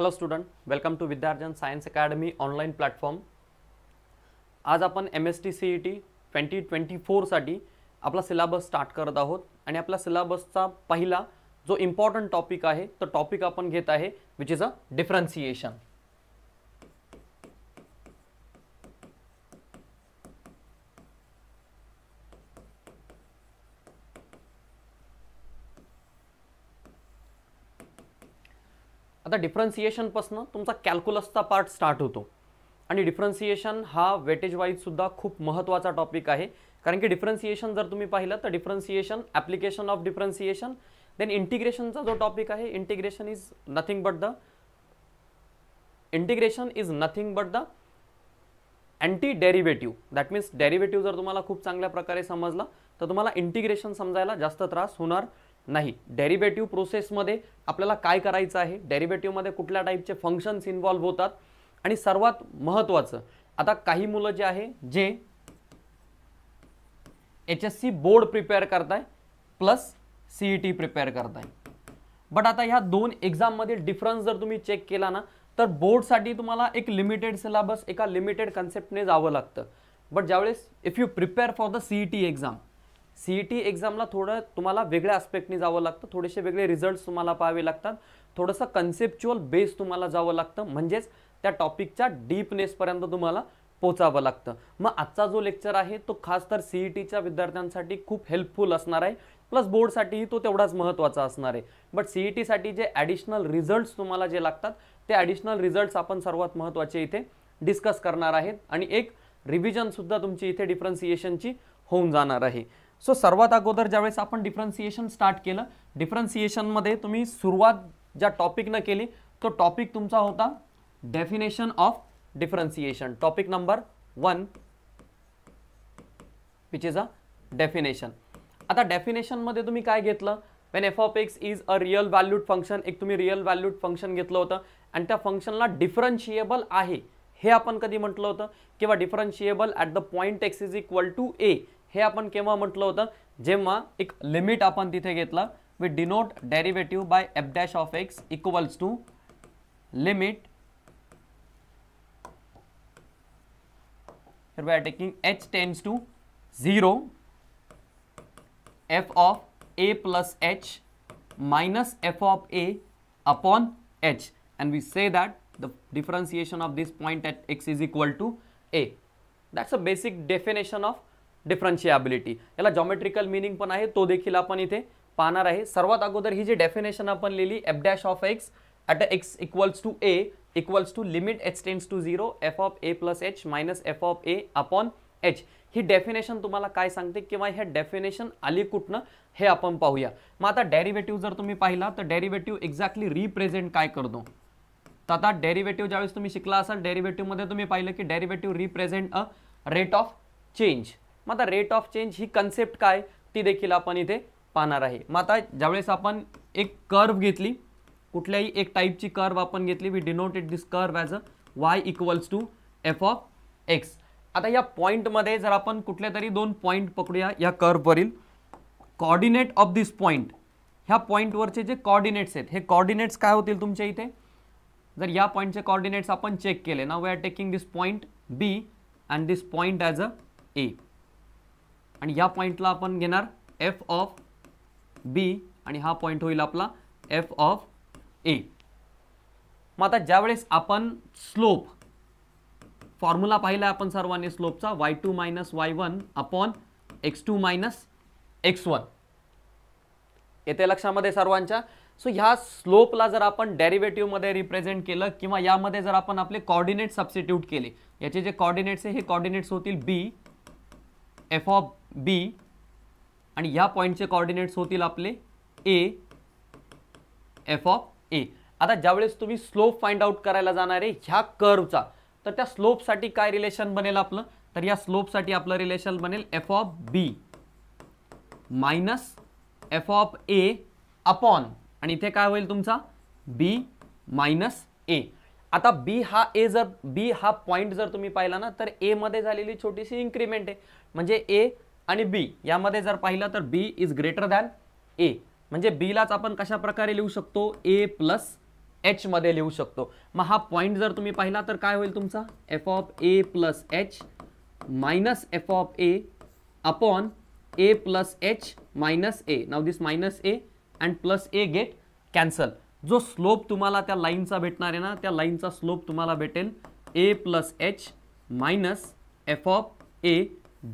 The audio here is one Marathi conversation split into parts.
Hello student welcome to Vidyarjan science academy online platform आज आपण M S T C E T twenty twenty फोरसाठी आपला सिलेबस स्टार्ट करत आहोत आणि आपला सिलेबसचा पहिला जो इम्पॉर्टंट टॉपिक आहे तो टॉपिक आपण घेत आहे विच इज अ डिफरन्सिएशन आता डिफरन्सिएशनपासनं तुमचा कॅल्क्युलसचा पार्ट स्टार्ट होतो आणि डिफरन्सिएशन हा वेटेज सुद्धा खूप महत्त्वाचा टॉपिक आहे कारण की डिफरन्सिएशन जर तुम्ही पाहिलं तर differentiation application of differentiation then इंटिग्रेशनचा जो टॉपिक आहे integration is nothing but the integration is nothing but the anti derivative that means derivative जर तुम्हाला खूप चांगल्या प्रकारे समजलं तर तुम्हाला इंटिग्रेशन समजायला जास्त त्रास होणार नाही डेरिवेटिव्ह प्रोसेसमध्ये आपल्याला काय करायचं आहे डेरिवेटिव्हमध्ये कुठल्या टाईपचे फंक्शन्स इन्वॉल्व्ह होतात आणि सर्वात महत्त्वाचं आता काही मुलं जे आहे जे H S C board prepare करताय प्लस सीईटी प्रिपेअर करताय बट आता ह्या दोन एक्झाममध्ये डिफरन्स जर तुम्ही चेक केला ना तर बोर्डसाठी तुम्हाला एक लिमिटेड सिलेबस एका लिमिटेड कन्सेप्टने जावं लागतं बट ज्यावेळेस if you prepare for the C E T exam C E T एक्झामला थोडं तुम्हाला वेगळ्या आस्पेक्टने जावं लागतं थोडेसे वेगळे रिझल्ट्स तुम्हाला पाहावे लागतात थोडंसं कन्सेप्च्युअल बेस तुम्हाला जावं लागतं म्हणजेच त्या टॉपिकच्या डीपनेसपर्यंत तुम्हाला पोचावं लागतं मग आजचा जो लेक्चर आहे तो खास तर सी ई e टीच्या विद्यार्थ्यांसाठी खूप हेल्पफुल असणार आहे प्लस बोर्डसाठीही तो तेवढाच महत्त्वाचा असणार आहे बट सी ई e टीसाठी जे ॲडिशनल रिझल्ट्स तुम्हाला जे लागतात ते ॲडिशनल रिझल्ट्स आपण सर्वात महत्त्वाचे इथे डिस्कस करणार आहेत आणि एक रिव्हिजनसुद्धा तुमची इथे डिफरन्सिएशनची होऊन जाणार आहे सो सर्वात अगोदर ज्यावेळेस आपण डिफरन्सिएशन स्टार्ट केलं डिफरन्सिएशनमध्ये तुम्ही सुरुवात ज्या टॉपिकनं केली तो टॉपिक तुमचा होता definition of differentiation topic number one which is a definition आता डेफिनेशनमध्ये तुम्ही काय घेतलं when f of x is a real valued function एक तुम्ही रिअल व्हॅल्यूड फंक्शन घेतलं होतं आणि त्या फंक्शनला डिफरन्शिएबल आहे हे आपण कधी म्हटलं होतं किंवा differentiable at the point x is equal to a हे आपण केव्हा म्हटलं होतं जेव्हा एक लिमिट आपण तिथे घेतला we denote derivative by f dash of x equals to limit taking h tends to zero F of a plus h minus f of a upon h and we say that the differentiation of this point x is equal to a that's a basic definition of differentiability याला जॉमेट्रिकल मिनिंग पण आहे तो देखील आपण इथे पाहणार आहे सर्वात अगोदर ही जी डेफिनेशन आपण लिहिली f dash of x at x equals to a equals to limit h tends to zero F of a plus h minus f of a upon h ही डेफिनेशन तुम्हाला काय सांगते किंवा हे डेफिनेशन आली कुठनं हे आपण पाहूया मग आता डेरिव्हेटिव्ह जर तुम्ही पाहिला तर डेरिव्हेटिव्ह एक्झॅक्टली रिप्रेझेंट काय करतो तर आता डेरिव्हेटिव्ह ज्यावेळेस तुम्ही शिकला असाल डेरिव्हेटिव्हमध्ये तुम्ही पाहिलं की derivative represent a rate of change मग आता रेट ऑफ चेंज ही कन्सेप्ट काय ती देखील आपण इथे पाहणार आहे मग आता ज्यावेळेस आपण एक कर्व घेतली कुठल्याही एक टाईपची कर्व आपण घेतली we denoted this curve as a Y equals to F of x आता या पॉईंटमध्ये जर आपण कुठल्या तरी दोन पॉईंट पकडूया या कर्ववरील कॉर्डिनेट ऑफ दिस पॉईंट ह्या पॉईंटवरचे जे कॉर्डिनेट्स आहेत हे कॉर्डिनेट्स काय होतील तुमच्या इथे जर या पॉईंटचे कॉर्डिनेट्स आपण चेक केले ना we are taking this point b and this point as a a आणि या पॉईंटला आपण घेणार एफ ऑफ बी आणि हा पॉईंट होईल आपला एफ ऑफ ए मग आता ज्यावेळेस आपण स्लोप फॉर्म्युला पाहिला आपण सर्वांनी स्लोपचा y two minus y one upon x two minus x one येते लक्षामध्ये सर्वांच्या सो ह्या स्लोपला जर आपण डेरिव्हेटिव्हमध्ये रिप्रेझेंट केलं किंवा यामध्ये जर आपण आपले कॉर्डिनेट सबस्टिट्यूट केले याचे जे कॉर्डिनेट्स आहे हे कॉर्डिनेट्स होतील बी एफ ऑफ बी आणि ह्या पॉईंटचे कॉर्डिनेट्स होतील आपले ए एफ ऑफ ए आता ज्यावेळेस तुम्ही स्लोप फाइंड आउट करायला जाणार आहे ह्या कर्वचा तर त्या स्लोपसाठी काय रिलेशन बनेल आपलं तर या स्लोपसाठी आपलं रिलेशन बनेल f of b minus f of a upon आणि इथे काय होईल तुमचा बी मायनस ए आता बी हा ए जर बी हा पॉईंट जर तुम्ही पाहिला ना तर एमध्ये झालेली छोटीशी इन्क्रीमेंट आहे म्हणजे ए आणि बी यामध्ये जर पाहिलं तर b is greater than a म्हणजे बीलाच आपण कशा प्रकारे लिहू शकतो ए प्लस एचमध्ये लिहू शकतो मग हा पॉईंट जर तुम्ही पाहिला तर काय होईल तुमचा f of a plus h minus f of a upon a plus h minus a now this minus a and plus a get cancel जो स्लोप तुम्हाला त्या लाईनचा भेटणार आहे ना त्या लाईनचा स्लोप तुम्हाला भेटेल a plus h minus f of a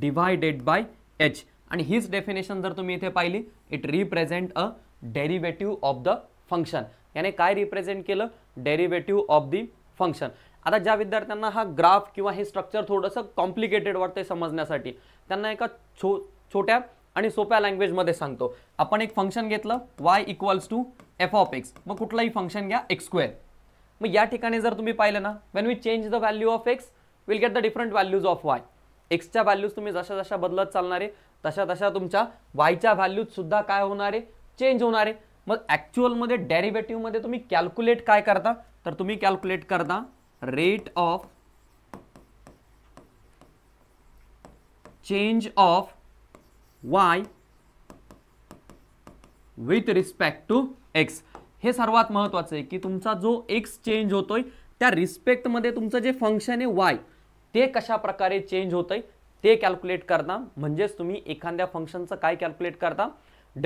divided by h आणि हीच डेफिनेशन जर तुम्ही इथे पाहिली it represent a derivative of the function याने काय रिप्रेझेंट केलं डेरिव्हेटिव्ह ऑफ दी फंक्शन आता ज्या विद्यार्थ्यांना हा ग्राफ किंवा हे स्ट्रक्चर थोडंसं कॉम्प्लिकेटेड वाटतंय समजण्यासाठी त्यांना एका छो छोट्या आणि सोप्या लँग्वेजमध्ये सांगतो आपण एक फंक्शन घेतलं y equals to F of x मग कुठलाही फंक्शन घ्या एक्स स्क्वेअर मग या ठिकाणी जर तुम्ही पाहिलं ना when we change the value of x will get the different values of y एक्सच्या व्हॅल्यूज तुम्ही जशा जशा बदलत चालणारे तशा तशा तुमच्या वायच्या सुद्धा काय होणारे चेंज आहे मग ॲक्च्युअलमध्ये डेरिव्हेटिव्हमध्ये तुम्ही कॅल्क्युलेट काय करता तर तुम्ही कॅल्क्युलेट करता rate of change of y with respect to x हे सर्वात महत्त्वाचं आहे की तुमचा जो एक्स चेंज होतोय त्या रिस्पेक्टमध्ये तुमचं जे फंक्शन आहे वाय ते कशा प्रकारे चेंज होतंय ते कॅल्क्युलेट करता म्हणजेच तुम्ही एखाद्या फंक्शनचं काय कॅल्क्युलेट करता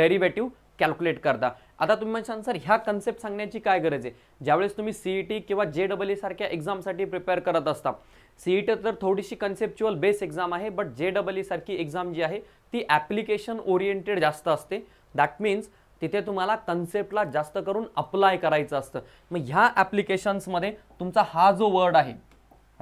डेरिवेटिव्ह कॅल्क्युलेट करता आता तुम्ही म्हणशान सर ह्या कन्सेप्ट सांगण्याची काय गरज आहे ज्यावेळेस तुम्ही सीईटी टी e किंवा जे डबल ई सारख्या एक्झामसाठी प्रिपेअर करत असता सीई टी e तर थोडीशी कन्सेप्च्युअल बेस एक्झाम आहे बट जे डबल ई सारखी एक्झाम जी आहे ती ॲप्लिकेशन ओरिएंटेड जास्त असते दॅट मीन्स तिथे तुम्हाला कन्सेप्टला जास्त करून अप्लाय करायचं असतं मग ह्या ॲप्लिकेशन्समध्ये तुमचा हा जो वर्ड आहे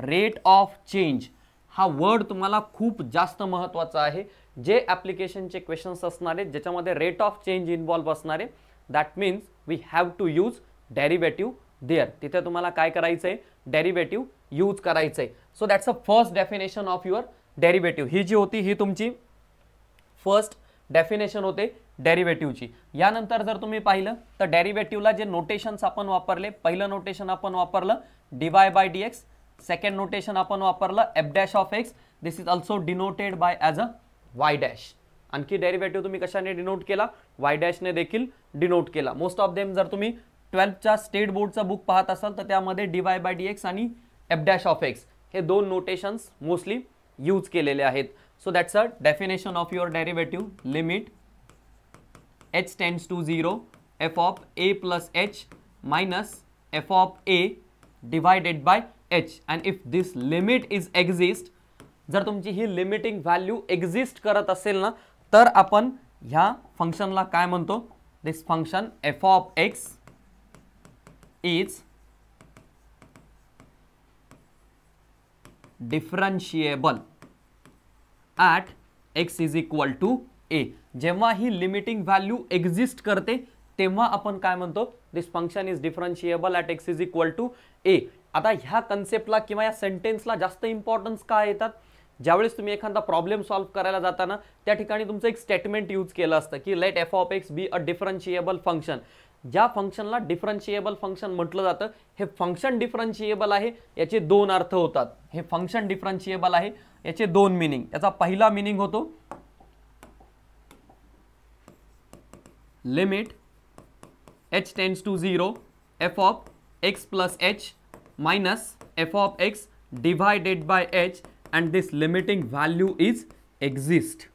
रेट ऑफ चेंज हा वर्ड तुम्हाला खूप जास्त महत्त्वाचा आहे जे ॲप्लिकेशनचे क्वेश्चन्स असणारे ज्याच्यामध्ये रेट ऑफ चेंज इन्वॉल्व्ह असणारे that means we have to use derivative there तिथे तुम्हाला काय करायचं आहे डेरिवेटिव्ह यूज करायचं आहे so that's a first definition of your derivative ही जी होती ही तुमची फर्स्ट डेफिनेशन होते डेरिवेटिव्हची यानंतर जर तुम्ही पाहिलं तर डेरिवेटिव्हला जे नोटेशन्स आपण वापरले पहिलं नोटेशन आपण वापरलं d y by D x second notation आपण वापरलं f dash of x this is also denoted by as a y dash आणखी डेरिव्हेटिव्ह तुम्ही कशाने डिनोट केला वाय डॅशने देखील डिनोट केला मोस्ट ऑफ देम जर तुम्ही ट्वेल्थच्या स्टेट बोर्डचा बुक पाहत असाल तर त्यामध्ये d y by D x आणि एफ डॅश ऑफ एक्स हे दोन नोटेशन्स मोस्टली यूज केलेले आहेत so that's a definition of your derivative limit h tends to zero F of a plus h minus f of a divided by h and if this limit is exist जर तुमची ही लिमिटिंग व्हॅल्यू एक्झिस्ट करत असेल ना तर आपण ह्या फंक्शनला काय म्हणतो this function f of x is differentiable at x is equal to a जेव्हा ही लिमिटिंग व्हॅल्यू एक्झिस्ट करते तेव्हा आपण काय म्हणतो this function is differentiable at x is equal to a आता ह्या कन्सेप्टला किंवा या सेंटेन्सला जास्त इम्पॉर्टन्स का येतात ज्यावेळेस तुम्ही एखादा प्रॉब्लेम सॉल्व्ह करायला जाताना त्या ठिकाणी तुमचं एक स्टेटमेंट यूज केलं असतं की let f of x be a differentiable function ज्या फंक्शनला डिफरन्शिएबल फंक्शन म्हटलं जातं हे फंक्शन डिफरन्शिएबल आहे याचे दोन अर्थ होतात हे फंक्शन डिफरन्शिएबल आहे याचे दोन मिनिंग याचा पहिला मिनिंग होतो limit h tends to zero F of x plus h minus f of x divided by h and this limiting value is exist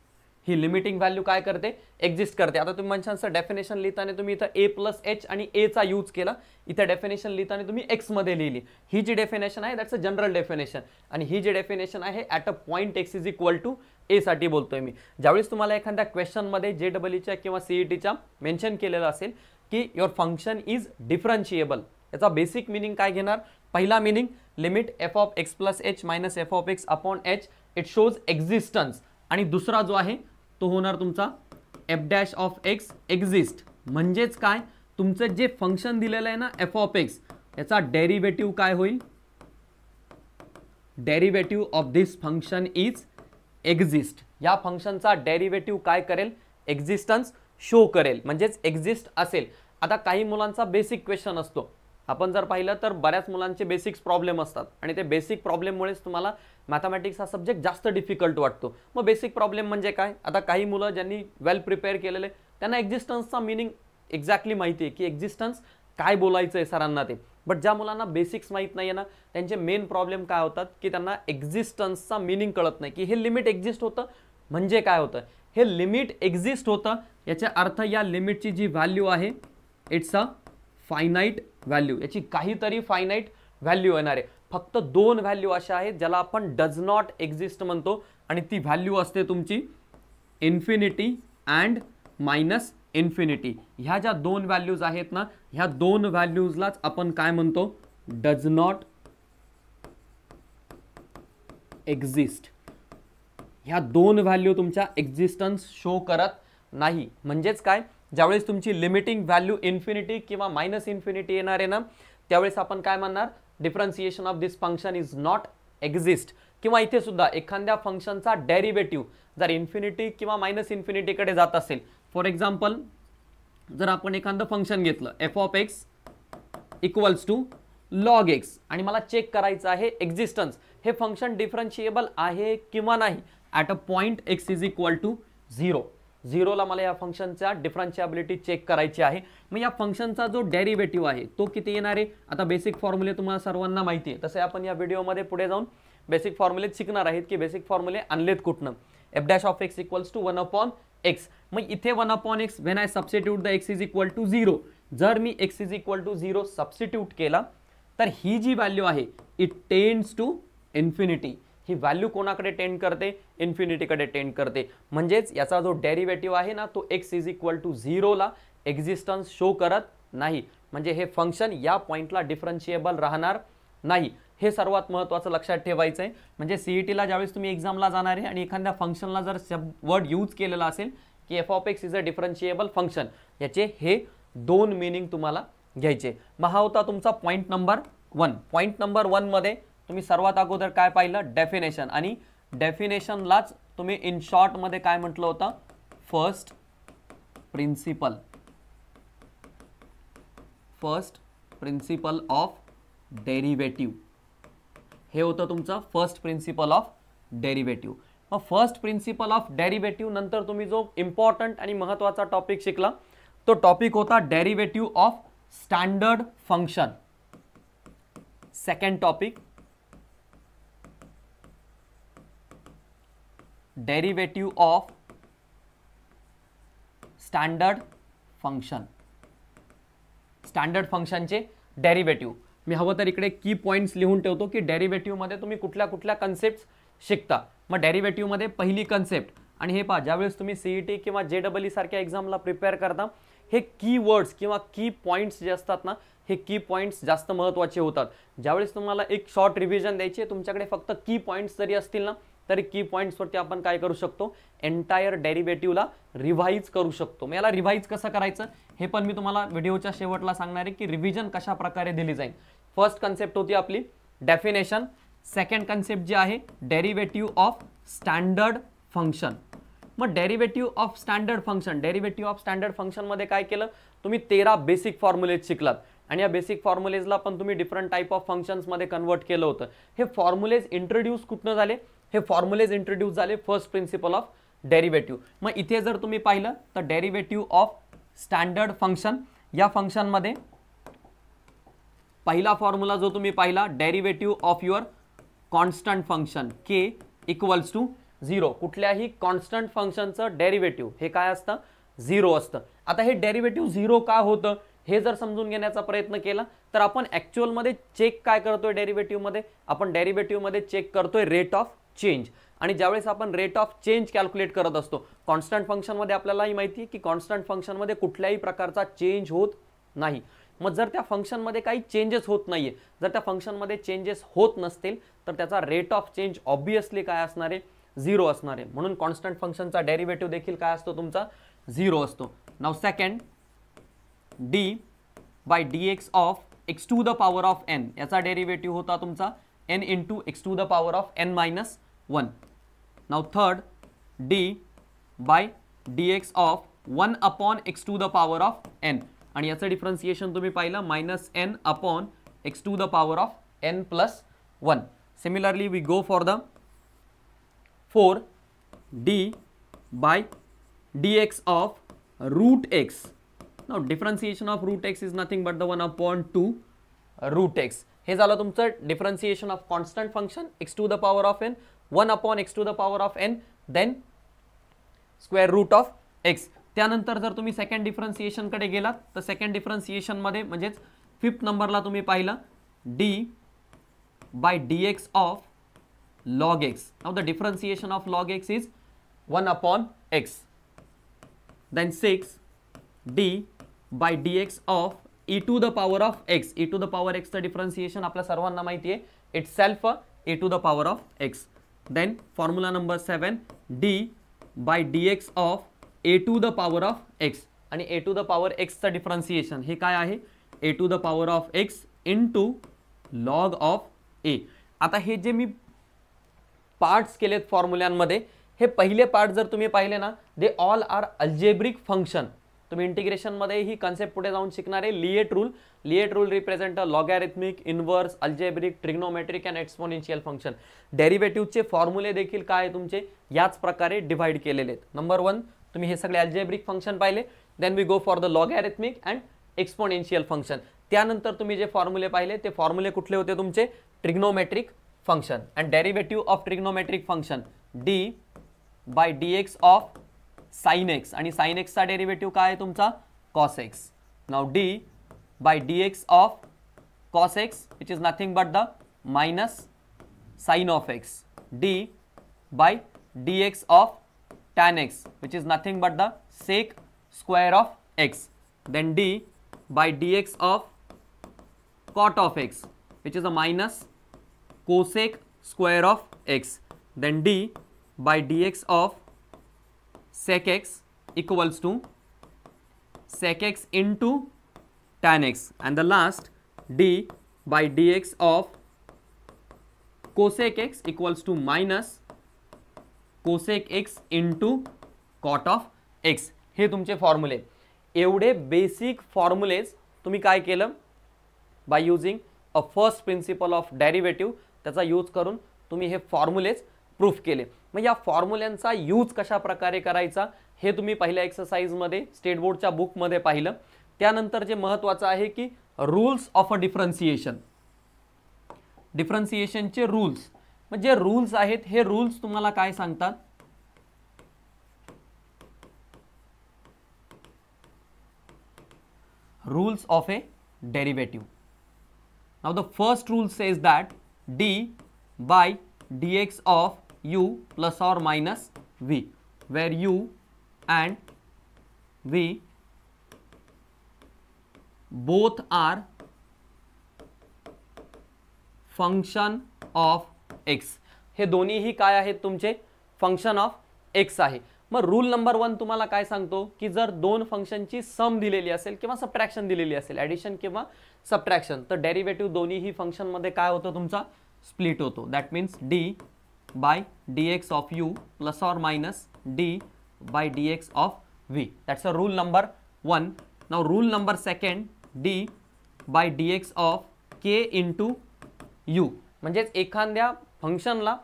ही लिमिटिंग व्हॅल्यू काय करते एक्झिस्ट करते आता तुम्ही म्हणशान डेफिनेशन लिहिताना तुम्ही इथं ए प्लस एच आणि एचा यूज केला इथं डेफिनेशन लिहिताना तुम्ही एक्समध्ये लिहिली ही जी डेफिनेशन आहे दॅट्स अ जनरल डेफिनेशन आणि ही जी डेफिनेशन आहे at a point x is equal to एसाठी बोलतोय मी ज्यावेळेस तुम्हाला एखाद्या क्वेश्चनमध्ये जे डबल ईच्या किंवा सीई टीच्या मेन्शन केलेलं असेल की युअर फंक्शन इज डिफरन्शिएबल याचा बेसिक मिनिंग काय घेणार पहिला meaning limit f of x plus h minus f of x upon h it shows existence आणि दुसरा जो आहे तो होणार तुमचा f dash of x exist म्हणजेच काय तुमचं जे फंक्शन दिलेलं आहे ना एफ ऑफ एक्स याचा डेरिवेटिव्ह काय होईल derivative of this function is exist या फंक्शनचा डेरिव्हेटिव्ह काय करेल एक्झिस्टन्स शो करेल म्हणजेच एक्झिस्ट असेल आता काही मुलांचा बेसिक क्वेश्चन असतो आपण जर पाहिलं तर बऱ्याच मुलांचे बेसिक्स प्रॉब्लेम असतात आणि ते बेसिक प्रॉब्लेममुळेच तुम्हाला मॅथमॅटिक्स हा सब्जेक्ट जास्त डिफिकल्ट वाटतो मग बेसिक प्रॉब्लेम म्हणजे काय आता काही मुलं ज्यांनी वेल प्रिपेअर केलेले त्यांना एक्झिस्टन्सचा मिनिंग एक्झॅक्टली माहिती आहे की एक्झिस्टन्स काय बोलायचं आहे सरांना ते बट ज्या मुलांना बेसिक्स माहीत नाही आहे ना त्यांचे मेन प्रॉब्लेम काय होतात की त्यांना एक्झिस्टन्सचा मिनिंग कळत नाही की हे लिमिट एक्झिस्ट होतं म्हणजे काय होतं हे लिमिट एक्झिस्ट होतं याचा अर्थ या लिमिटची जी व्हॅल्यू आहे इट्स अ फायनाईट व्हॅल्यू याची काहीतरी फायनाईट व्हॅल्यू येणार आहे फक्त दोन व्हॅल्यू अशा आहेत ज्याला आपण डज नॉट एक्झिस्ट म्हणतो आणि ती व्हॅल्यू असते तुमची इन्फिनिटी अँड मायनस इन्फिनिटी ह्या ज्या दोन व्हॅल्यूज आहेत ना ह्या दोन व्हॅल्यूजलाच आपण काय म्हणतो डज नॉट एक्झिस्ट ह्या दोन व्हॅल्यू तुमच्या एक्झिस्टन्स शो करत नाही म्हणजेच काय ज्यावेळेस तुमची लिमिटिंग व्हॅल्यू इन्फिनिटी किंवा मायनस इन्फिनिटी येणार आहे ना त्यावेळेस आपण काय म्हणणार differentiation of this function is not exist किंवा इथे सुद्धा एखाद्या फंक्शनचा डेरिव्हेटिव्ह जर इन्फिनिटी किंवा मायनस इन्फिनिटीकडे जात असेल फॉर एक्झाम्पल जर आपण एखादं फंक्शन घेतलं f of x equals to log x आणि मला चेक करायचं आहे एक्झिस्टन्स हे फंक्शन डिफरन्शिएबल आहे किंवा नाही at a point x is equal to zero झिरोला मला या फंक्शनच्या डिफरन्शियाबिलिटी चेक करायची आहे मग या फंक्शनचा जो डेरिव्हेटिव्ह आहे तो किती येणार आहे आता बेसिक फॉर्म्युले तुम्हाला सर्वांना माहिती आहे तसे आपण या व्हिडिओमध्ये पुढे जाऊन बेसिक फॉर्म्युले शिकणार आहेत की बेसिक फॉर्म्युले आणलेत कुठनं f dash of x equals to one upon x मग इथे one upon x when I substitute the x is equal to zero जर मी x is equal to zero substitute केला तर ही जी व्हॅल्यू आहे इट टेन्स टू इन्फिनिटी ही व्हॅल्यू कोणाकडे टेंड करते इन्फिनिटीकडे टेंड करते म्हणजेच याचा जो डेरिव्हेटिव्ह आहे ना तो एक्स इज इक्वल टू झिरोला एक्झिस्टन्स शो करत नाही म्हणजे हे फंक्शन या पॉईंटला डिफरन्शिएबल राहणार नाही हे सर्वात महत्त्वाचं लक्षात ठेवायचं आहे म्हणजे ई टीला e ज्यावेळेस तुम्ही एक्झामला जाणार आहे आणि एखाद्या फंक्शनला जर सब वर्ड यूज केलेला असेल की F of x is a differentiable function याचे हे दोन मिनिंग तुम्हाला घ्यायचे मग हा होता तुमचा point number one point number वनमध्ये तुम्ही सर्वात अगोदर काय पाहिलं डेफिनेशन आणि डेफिनेशनलाच तुम्ही इन शॉर्टमध्ये काय म्हटलं होतं first principle first principle of derivative हे होतं तुमचं फर्स्ट प्रिन्सिपल ऑफ डेरिव्हेटिव्ह मग फर्स्ट प्रिन्सिपल ऑफ डेरिव्हेटिव्ह नंतर तुम्ही जो इम्पॉर्टंट आणि महत्त्वाचा टॉपिक शिकला तो टॉपिक होता derivative of standard function second topic derivative of standard function standard फंक्शनचे डेरिवेटिव मी हवं तर इकडे की पॉईंट्स लिहून ठेवतो की डेरिवेटिव्हमध्ये तुम्ही कुठल्या कुठल्या कन्सेप्ट शिकता मग डेरिवेटिव्हमध्ये पहिली कन्सेप्ट आणि हे पहा ज्यावेळेस तुम्ही सीई टी e किंवा जे डबल ई सारख्या एक्झामला प्रिपेअर करता हे की वर्ड्स किंवा की पॉईंट्स जे असतात ना हे की पॉईंट्स जास्त महत्त्वाचे होतात ज्यावेळेस तुम्हाला एक शॉर्ट रिव्हिजन द्यायचे तुमच्याकडे फक्त की पॉईंट्स जरी असतील ना तर की पॉईंट्सवरती आपण काय करू शकतो एंटायर डेरिवेटिव्हला रिव्हाइज करू शकतो मग याला रिव्हाइज कसं करायचं हे पण मी तुम्हाला व्हिडिओच्या शेवटला सांगणार आहे की रिव्हिजन कशा प्रकारे दिली जाईल फर्स्ट कन्सेप्ट होती आपली डेफिनेशन सेकंड कन्सेप्ट जी आहे डेरिवेटिव्ह ऑफ स्टँडर्ड फंक्शन मग derivative of standard function derivative of standard function मध्ये काय केलं तुम्ही तेरा बेसिक फॉर्म्युलेज शिकलात आणि या बेसिक फॉर्म्युलेजला पण तुम्ही डिफरंट टाइप ऑफ फंक्शन्स मध्ये कन्वर्ट केलं होतं हे फॉर्म्युलेज इंट्रोड्यूस कुठनं झाले हे फॉर्म्युलेज इंट्रोड्यूस झाले फर्स्ट प्रिन्सिपल ऑफ डेरिवेटिव्ह मग इथे जर तुम्ही पाहिलं तर डेरिवेटिव्ह ऑफ स्टँडर्ड फंक्शन या फंक्शनमध्ये पहिला फॉर्म्युला जो तुम्ही पाहिला derivative of your constant function k equals to zero कुठल्याही कॉन्स्टंट फंक्शनचं डेरिवेटिव्ह हे काय असतं झिरो असतं आता हे डेरिवेटिव्ह झिरो का होतं हे जर समजून घेण्याचा प्रयत्न केला तर आपण ॲक्च्युअलमध्ये चेक काय करतोय डेरिव्हेटिव्हमध्ये आपण डेरिव्हेटिव्हमध्ये चेक करतोय रेट ऑफ चेंज आणि ज्यावेळेस आपण रेट ऑफ चेंज कॅल्क्युलेट करत असतो कॉन्स्टंट फंक्शनमध्ये आपल्याला ही माहिती की कॉन्स्टंट फंक्शनमध्ये कुठल्याही प्रकारचा चेंज होत नाही मग जर त्या फंक्शनमध्ये काही चेंजेस होत नाहीये जर त्या फंक्शनमध्ये चेंजेस होत नसतील तर त्याचा रेट ऑफ चेंज ऑब्वियसली काय असणार आहे झिरो असणार आहे म्हणून कॉन्स्टंट फंक्शनचा डेरिव्हेटिव्ह देखील काय असतो तुमचा झिरो असतो नाव second d by D x of x to the power of n याचा डेरिव्हेटिव्ह होता तुमचा n into x to the power of n minus 1. Now third d by dx of 1 upon x to the power of n. And yes, differentiation to be pila minus n upon x to the power of n plus 1. Similarly, we go for the 4 d by dx of root x. Now differentiation of root x is nothing but the 1 upon 2 root x. हे झालं तुमचं differentiation of constant function x to the power of n one upon x to the power of n then square root of x त्यानंतर जर तुम्ही सेकंड डिफरन्सिएशनकडे गेलात तर सेकंड डिफरन्सिएशनमध्ये म्हणजेच फिफ्थ नंबरला तुम्ही पाहिलं d by D x of log x of the differentiation of log x is one upon x then six d by D x of e to the power of x e to the power एक्सचं डिफरन्सिएशन आपल्या सर्वांना माहिती आहे itself a to the power of x then formula number seven d by D x of a to the power of x आणि ए टू द पॉवर एक्सचं डिफरन्सिएशन हे काय आहे a to the power of x into log of a आता हे जे मी पार्ट्स केलेत फॉर्म्युल्यांमध्ये हे पहिले पार्ट जर तुम्ही पाहिले ना they all are algebraic function तुम्ही इंटिग्रेशनमध्ये ही कन्सेप्ट पुढे जाऊन शिकणार आहे LIATE rule LIATE rule represent logarithmic inverse algebraic trigonometric and exponential function डेरिवेटिव्हचे फॉर्म्युले देखील काय तुमचे याच प्रकारे डिव्हाइड केलेले आहेत नंबर वन तुम्ही हे सगळे अल्जेब्रिक फंक्शन पाहिले then we go for the logarithmic and exponential function त्यानंतर तुम्ही जे फॉर्म्युले पाहिले ते फॉर्म्युले कुठले होते तुमचे trigonometric function and derivative of trigonometric function d by D x of sine x आणि साईन एक्सचा डेरिव्हेटिव्ह काय आहे तुमचा कॉस एक्स नाव d by D x of cos x which is nothing but the minus sine of x d by D x of tan x which is nothing but the sec square of x then d by D x of cot of x which is a minus cosec square of x then d by D x of sec x equals to sec x into tan x and the last d by dx of cosec x equals to minus cosec x into cot of x हे तुमचे फॉर्म्युले एवढे बेसिक फॉर्म्युलेज तुम्ही काय केलं by using a first principle of derivative त्याचा यूज करून तुम्ही हे फॉर्म्युलेज प्रूफ केले मग या फॉर्म्युल्यांचा यूज कशा प्रकारे करायचा हे तुम्ही पहिल्या एक्सरसाइजमध्ये स्टेट बोर्डच्या बुकमध्ये पाहिलं त्यानंतर जे महत्त्वाचं आहे की रूल्स ऑफ अ डिफरन्सिएशन डिफरन्सिएशनचे रूल्स म्हणजे रूल्स आहेत हे रूल्स तुम्हाला काय सांगतात rules of a derivative derivative. The first rules says that d by D x of u plus or minus v where u and v both are function of x हे दोन्हीही काय आहेत तुमचे फंक्शन ऑफ एक्स आहे मग रूल नंबर वन तुम्हाला काय सांगतो की जर दोन फंक्शनची सम दिलेली असेल किंवा सबट्रॅक्शन दिलेली असेल ऍडिशन किंवा सबट्रॅक्शन तर डेरिव्हेटिव्ह दोन्हीही फंक्शनमध्ये काय होतं तुमचा स्प्लिट होतो that means d by dx of u plus or minus d by dx of v. That is a rule number 1. Now rule number second d by dx of k into u. म्हणजेच एखाद्या फंक्शनला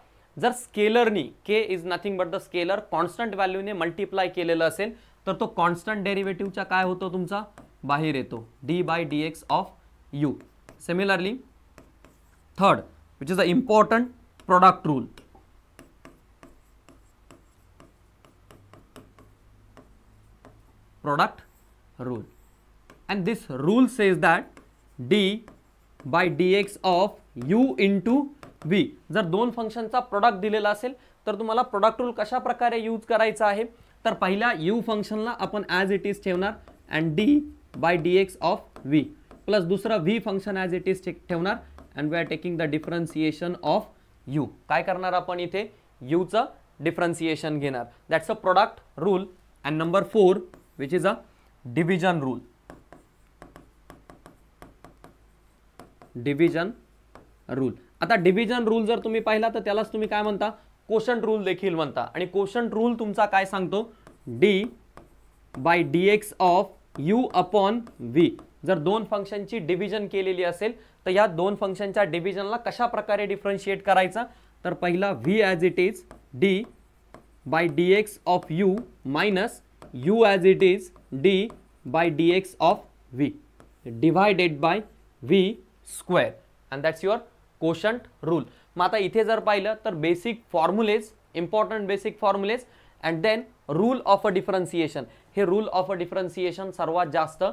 जर स्केलरनी k is nothing but the scalar constant व्हॅल्यूने मल्टिप्लाय केलेलं असेल तर तो कॉन्स्टंट डेरिव्हेटिव्हचा काय होतो तुमचा बाहेर येतो d by D x of u similarly third which is a important product rule product rule and this rule says that d by dx of u into v जर दोन फंक्शनचा प्रोडक्ट दिलेला असेल तर तुम्हाला प्रोडक्ट रूल कशा प्रकारे यूज करायचा आहे तर पहिल्या यू फंक्शनला आपण ॲज इट इज ठेवणार and d by D x of v plus दुसरं v function as it is ठेवणार and v are taking the differentiation of u काय करणार आपण इथे यूचं डिफरन्सिएशन घेणार that's a product rule and number four which is a division rule. Division rule आता डिव्हिजन रूल जर तुम्ही पाहिला तर त्यालाच तुम्ही काय म्हणता कोशन रूल देखील म्हणता आणि कोशन रूल तुमचा काय सांगतो d by D x of u upon v जर दोन फंक्शनची डिव्हिजन केलेली असेल तर या दोन फंक्शनच्या डिव्हिजनला कशा प्रकारे डिफरन्शिएट करायचा तर पहिला v as it is d by D x of u minus u as it is d by dx of v divided by v square and that's your quotient rule मग आता इथे जर पाहिलं तर basic formulas important basic formulas and then rule of a differentiation हे रूल ऑफ अ डिफरन्सिएशन सर्वात जास्त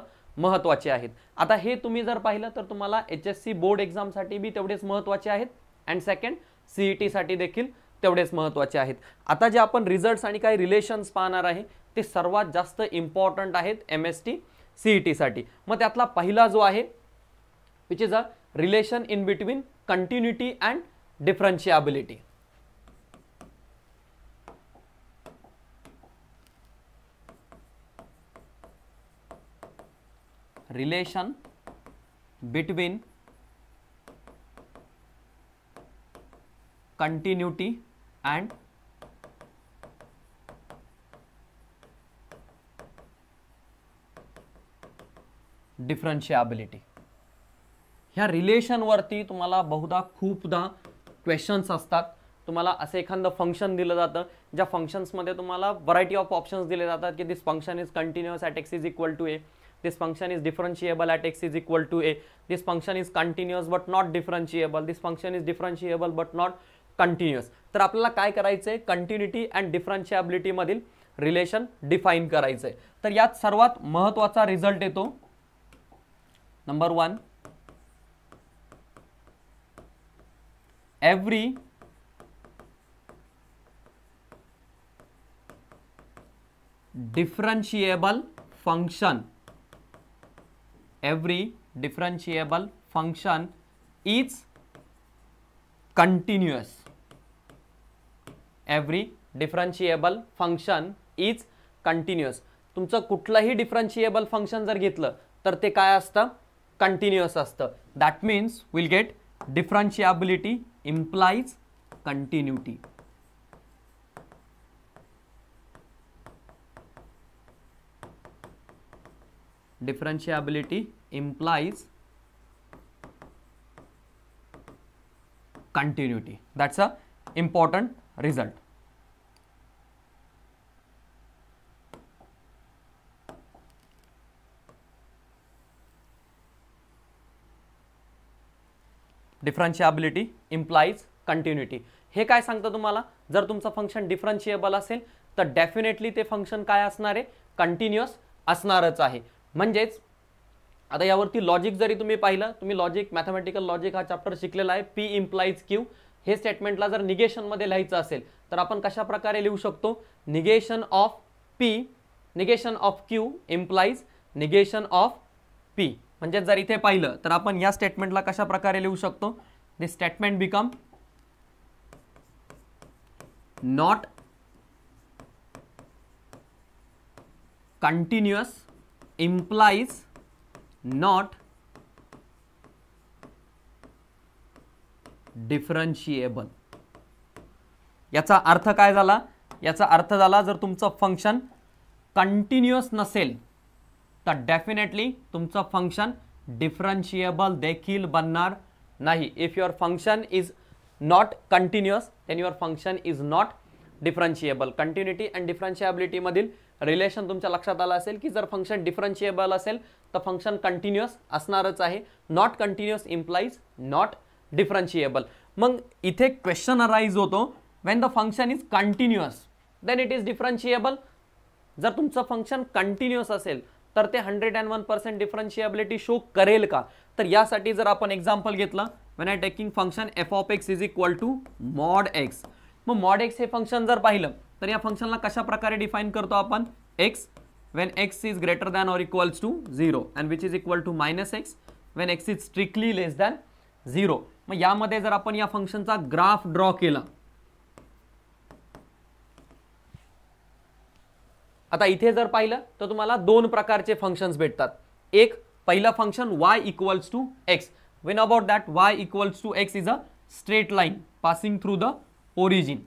महत्त्वाचे आहेत आता हे तुम्ही जर पाहिलं तर तुम्हाला एच एस सी बोर्ड एक्झामसाठी बी तेवढेच महत्त्वाचे आहेत अँड सेकंड सीई टीसाठी देखील तेवढेच महत्त्वाचे आहेत आता जे आपण रिझल्ट्स आणि काही रिलेशन्स पाहणार आहे ते सर्वात जास्त इम्पॉर्टंट आहेत M S T C E e टीसाठी मग त्यातला पहिला जो आहे which is a relation in between continuity and differentiability relation between continuity and differentiability ह्या रिलेशनवरती तुम्हाला बहुधा खूपदा क्वेश्चन्स असतात तुम्हाला असं एखादं फंक्शन दिलं जातं ज्या फंक्शन्समध्ये तुम्हाला व्हरायटी ऑफ ऑप्शन्स दिले जातात की this function is continuous at x is equal to a this function is differentiable at x is equal to a this function is continuous but not differentiable this function is differentiable but not continuous तर आपल्याला काय करायचं आहे कंटिन्युटी अँड डिफरन्शियाबिलिटीमधील रिलेशन डिफाईन करायचं आहे तर यात सर्वात महत्त्वाचा रिझल्ट येतो number one every differentiable function every differentiable function is continuous every differentiable function is continuous तुमचं कुठलंही डिफरेंशिएबल फंक्शन जर घेतलं तर ते काय असतं continuous asta. That means we will get differentiability implies continuity. Differentiability implies continuity. That's a important result. Differentiability implies continuity हे काय सांगतं तुम्हाला जर तुमचं फंक्शन डिफरन्शिएबल असेल तर डेफिनेटली ते फंक्शन काय असणार आहे कंटिन्युअस असणारच आहे म्हणजेच आता यावरती लॉजिक जरी तुम्ही पाहिलं तुम्ही लॉजिक मॅथमॅटिकल लॉजिक हा चॅप्टर शिकलेला आहे पी इम्प्लाईज क्यू हे स्टेटमेंटला जर निगेशनमध्ये लिहायचं असेल तर आपण कशा प्रकारे लिहू शकतो negation of p negation of q implies negation of p म्हणजे जर इथे पाहिलं तर आपण या स्टेटमेंटला कशा प्रकारे लिहू शकतो the statement become not continuous implies not differentiable याचा अर्थ काय झाला याचा अर्थ झाला जर तुमचं फंक्शन कंटिन्युअस नसेल तर डेफिनेटली तुमचं फंक्शन डिफरन्शिएबल देखील बनणार नाही if your function is not continuous then your function is not differentiable continuity and डिफरन्शिएबिलिटीमधील रिलेशन तुमच्या लक्षात आलं असेल की जर फंक्शन डिफरन्शिएबल असेल तर फंक्शन कंटिन्युअस असणारच आहे not continuous implies not differentiable मग इथे क्वेश्चन अराईज होतो when the function is continuous then it is differentiable जर तुमचं फंक्शन कंटिन्युअस असेल तर ते hundred and one percent differentiability show करेल का तर यासाठी जर आपण एक्झाम्पल घेतला when I taking function f of x is equal to mod x मग मॉड एक्स हे फंक्शन जर पाहिलं तर या फंक्शनला कशा प्रकारे डिफाईन करतो आपण x when x is greater than or equals to zero and which is equal to minus x when x is strictly less than zero मग यामध्ये जर आपण या फंक्शनचा ग्राफ ड्रॉ केला आता इथे जर पाहिलं तर तुम्हाला दोन प्रकारचे फंक्शन्स भेटतात एक पहिलं function y equals to x when about that y equals to x is a straight line passing through the origin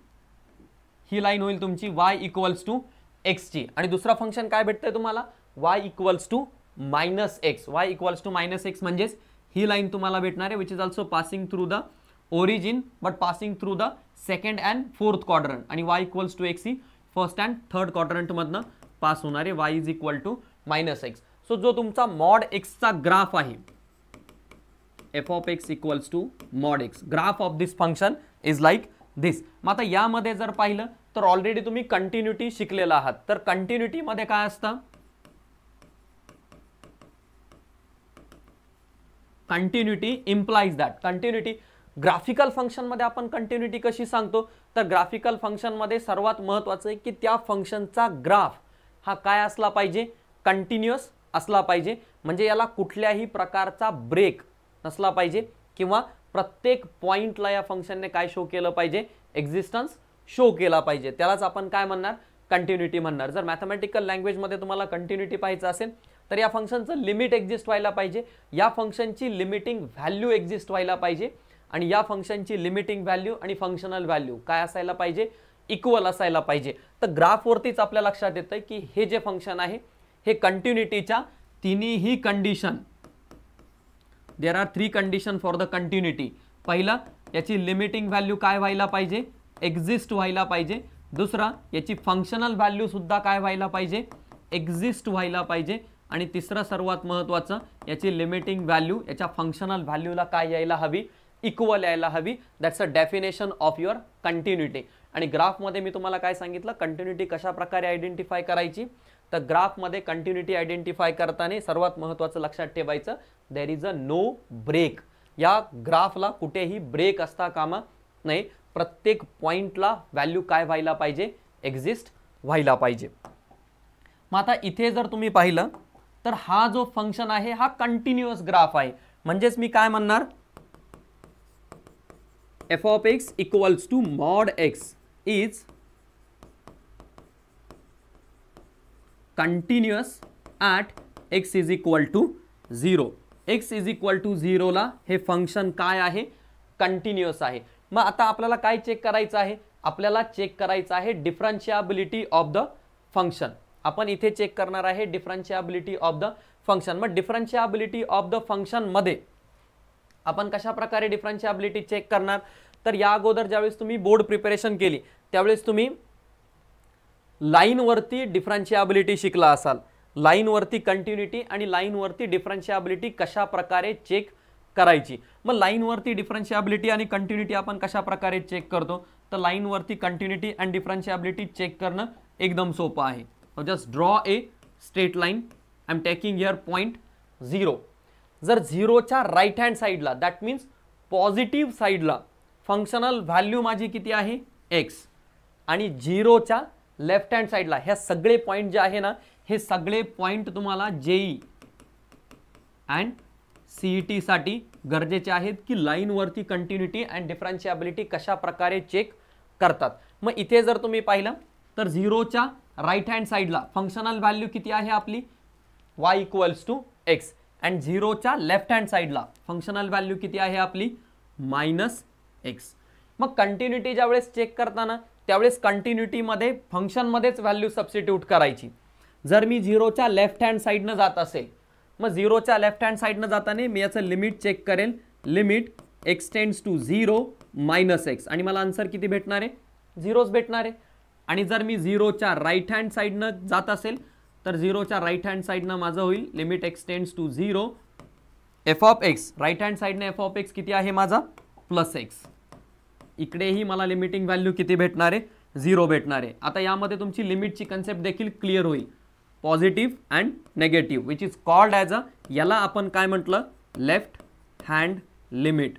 ही लाईन होईल तुमची वाय इक्वल्स टू एक्सची आणि दुसरा फंक्शन काय भेटतंय तुम्हाला y equals to minus x y equals to minus x म्हणजेच ही लाईन तुम्हाला भेटणार आहे which is also passing through the origin but passing through the second and fourth quadrant आणि वाय इक्वल्स टू एक्स ही फर्स्ट एंड थर्ड मधन पास होणार आहे y is equal to minus x so जो तुम्हारा मॉड एक्सचा ग्राफ है f of x equals to mod x graph of this function is like this मग ये जर पाहिलं तो ऑलरेडी तुम्हें कंटिन्टी शिकले आहत तर कंटिन्युटीमध्ये काय असतं इम्प्लाइज दैट कंटिन्युटी ग्राफिकल फंक्शनमध्ये आपण कंटिन्युटी कशी सांगतो तर ग्राफिकल फंक्शनमध्ये सर्वात महत्त्वाचं आहे की त्या फंक्शनचा ग्राफ हा काय असला पाहिजे कंटिन्युअस असला पाहिजे म्हणजे याला कुठल्याही प्रकारचा ब्रेक नसला पाहिजे किंवा प्रत्येक पॉईंटला या फंक्शनने काय शो केलं पाहिजे एक्झिस्टन्स शो केला पाहिजे त्यालाच आपण काय म्हणणार कंटिन्युटी म्हणणार जर मॅथमॅटिकल लँग्वेजमध्ये तुम्हाला कंटिन्युटी पाहिजे असेल तर या फंक्शनचं लिमिट एक्झिस्ट व्हायला पाहिजे या फंक्शनची लिमिटिंग व्हॅल्यू एक्झिस्ट व्हायला पाहिजे आणि या फंक्शनची लिमिटिंग व्हॅल्यू आणि फंक्शनल व्हॅल्यू काय असायला पाहिजे इक्वल असायला पाहिजे तर ग्राफवरतीच आपल्या लक्षात येतं की हे जे फंक्शन आहे हे कंटिन्युटीच्या तिन्हीही condition there are three condition for the continuity पहिला याची लिमिटिंग व्हॅल्यू काय व्हायला पाहिजे एक्झिस्ट व्हायला पाहिजे दुसरा याची फंक्शनल व्हॅल्यूसुद्धा काय व्हायला पाहिजे एक्झिस्ट व्हायला पाहिजे आणि तिसरं सर्वात महत्त्वाचं याची लिमिटिंग व्हॅल्यू याच्या फंक्शनल व्हॅल्यूला काय यायला हवी इक्वल यायला हवी that's a definition of your continuity आणि ग्राफमध्ये मी तुम्हाला काय सांगितलं कंटिन्युटी कशा प्रकारे आयडेंटिफाय करायची तर ग्राफमध्ये कंटिन्युटी आयडेंटिफाय करताना सर्वात महत्त्वाचं लक्षात ठेवायचं there is a no break या ग्राफला कुठेही ब्रेक असता कामा नाही प्रत्येक पॉईंटला व्हॅल्यू काय व्हायला पाहिजे एक्झिस्ट व्हायला पाहिजे मग आता इथे जर तुम्ही पाहिलं तर हा जो फंक्शन आहे हा कंटिन्युअस ग्राफ आहे म्हणजेच मी काय म्हणणार f of x equals to mod x is continuous at x is equal to zero x is equal to झिरोला हे फंक्शन काय आहे कंटिन्युअस आहे मग आता आपल्याला काय चेक करायचं आहे आपल्याला चेक करायचं आहे डिफरन्शियाबिलिटी ऑफ द फंक्शन आपण इथे चेक करणार आहे डिफरन्शियाबिलिटी ऑफ द फंक्शन मग डिफरन्शियाबिलिटी ऑफ द फंक्शनमध्ये आपण कशा प्रकारे डिफरन्शियाबिलिटी चेक करणार तर या अगोदर ज्यावेळेस तुम्ही बोर्ड प्रिपरेशन केली त्यावेळेस तुम्ही लाईनवरती डिफरन्शियाबिलिटी शिकला असाल लाईनवरती कंटिन्युटी आणि लाईनवरती डिफरन्शियाबिलिटी कशा प्रकारे चेक करायची मग लाईनवरती डिफरन्शियाबिलिटी आणि कंटिन्युटी आपण कशा प्रकारे चेक करतो तर लाईनवरती कंटिन्युटी अँड डिफरन्शियाबिलिटी चेक करणं एकदम सोपं आहे just draw a straight line I'm taking here point zero जर झिरोच्या राईट हँड साईडला दॅट मीन्स पॉझिटिव्ह साईडला फंक्शनल व्हॅल्यू माझी किती आहे एक्स आणि झिरोच्या लेफ्ट हँड साईडला ह्या सगळे पॉईंट जे आहे ना हे सगळे पॉईंट तुम्हाला जेई अँड सीई टीसाठी गरजेचे आहेत की लाईनवरती कंटिन्युटी अँड डिफरन्शियाबिलिटी कशा प्रकारे चेक करतात मग इथे जर तुम्ही पाहिलं तर झिरोच्या राईट हँड साईडला फंक्शनल व्हॅल्यू किती आहे आपली y equals to x and झिरोच्या लेफ्ट हँड साईडला फंक्शनल व्हॅल्यू किती आहे आपली मायनस एक्स मग कंटिन्युटी ज्यावेळेस चेक करताना त्यावेळेस कंटिन्युटीमध्ये फंक्शनमध्येच व्हॅल्यू सबस्टिट्यूट करायची जर मी झिरोच्या लेफ्ट हँड साईडनं जात असेल मग झिरोच्या लेफ्ट हँड साईडनं जाताना मी याचं लिमिट चेक करेल limit x tends to zero minus x आणि मला आन्सर किती भेटणार आहे झिरोच भेटणार आहे आणि जर मी झिरोच्या राईट हँड साईडनं जात असेल तर झिरोच्या राईट हँड साईडनं माझं होईल limit x tends to zero F of X right hand साईडनं एफ ऑफ एक्स किती आहे माझा प्लस एक्स इकडेही मला लिमिटिंग व्हॅल्यू किती भेटणार आहे झिरो भेटणार आहे आता यामध्ये तुमची लिमिटची कन्सेप्ट देखील क्लिअर होईल positive and negative which is called as a याला आपण काय म्हटलं लेफ्ट हँड लिमिट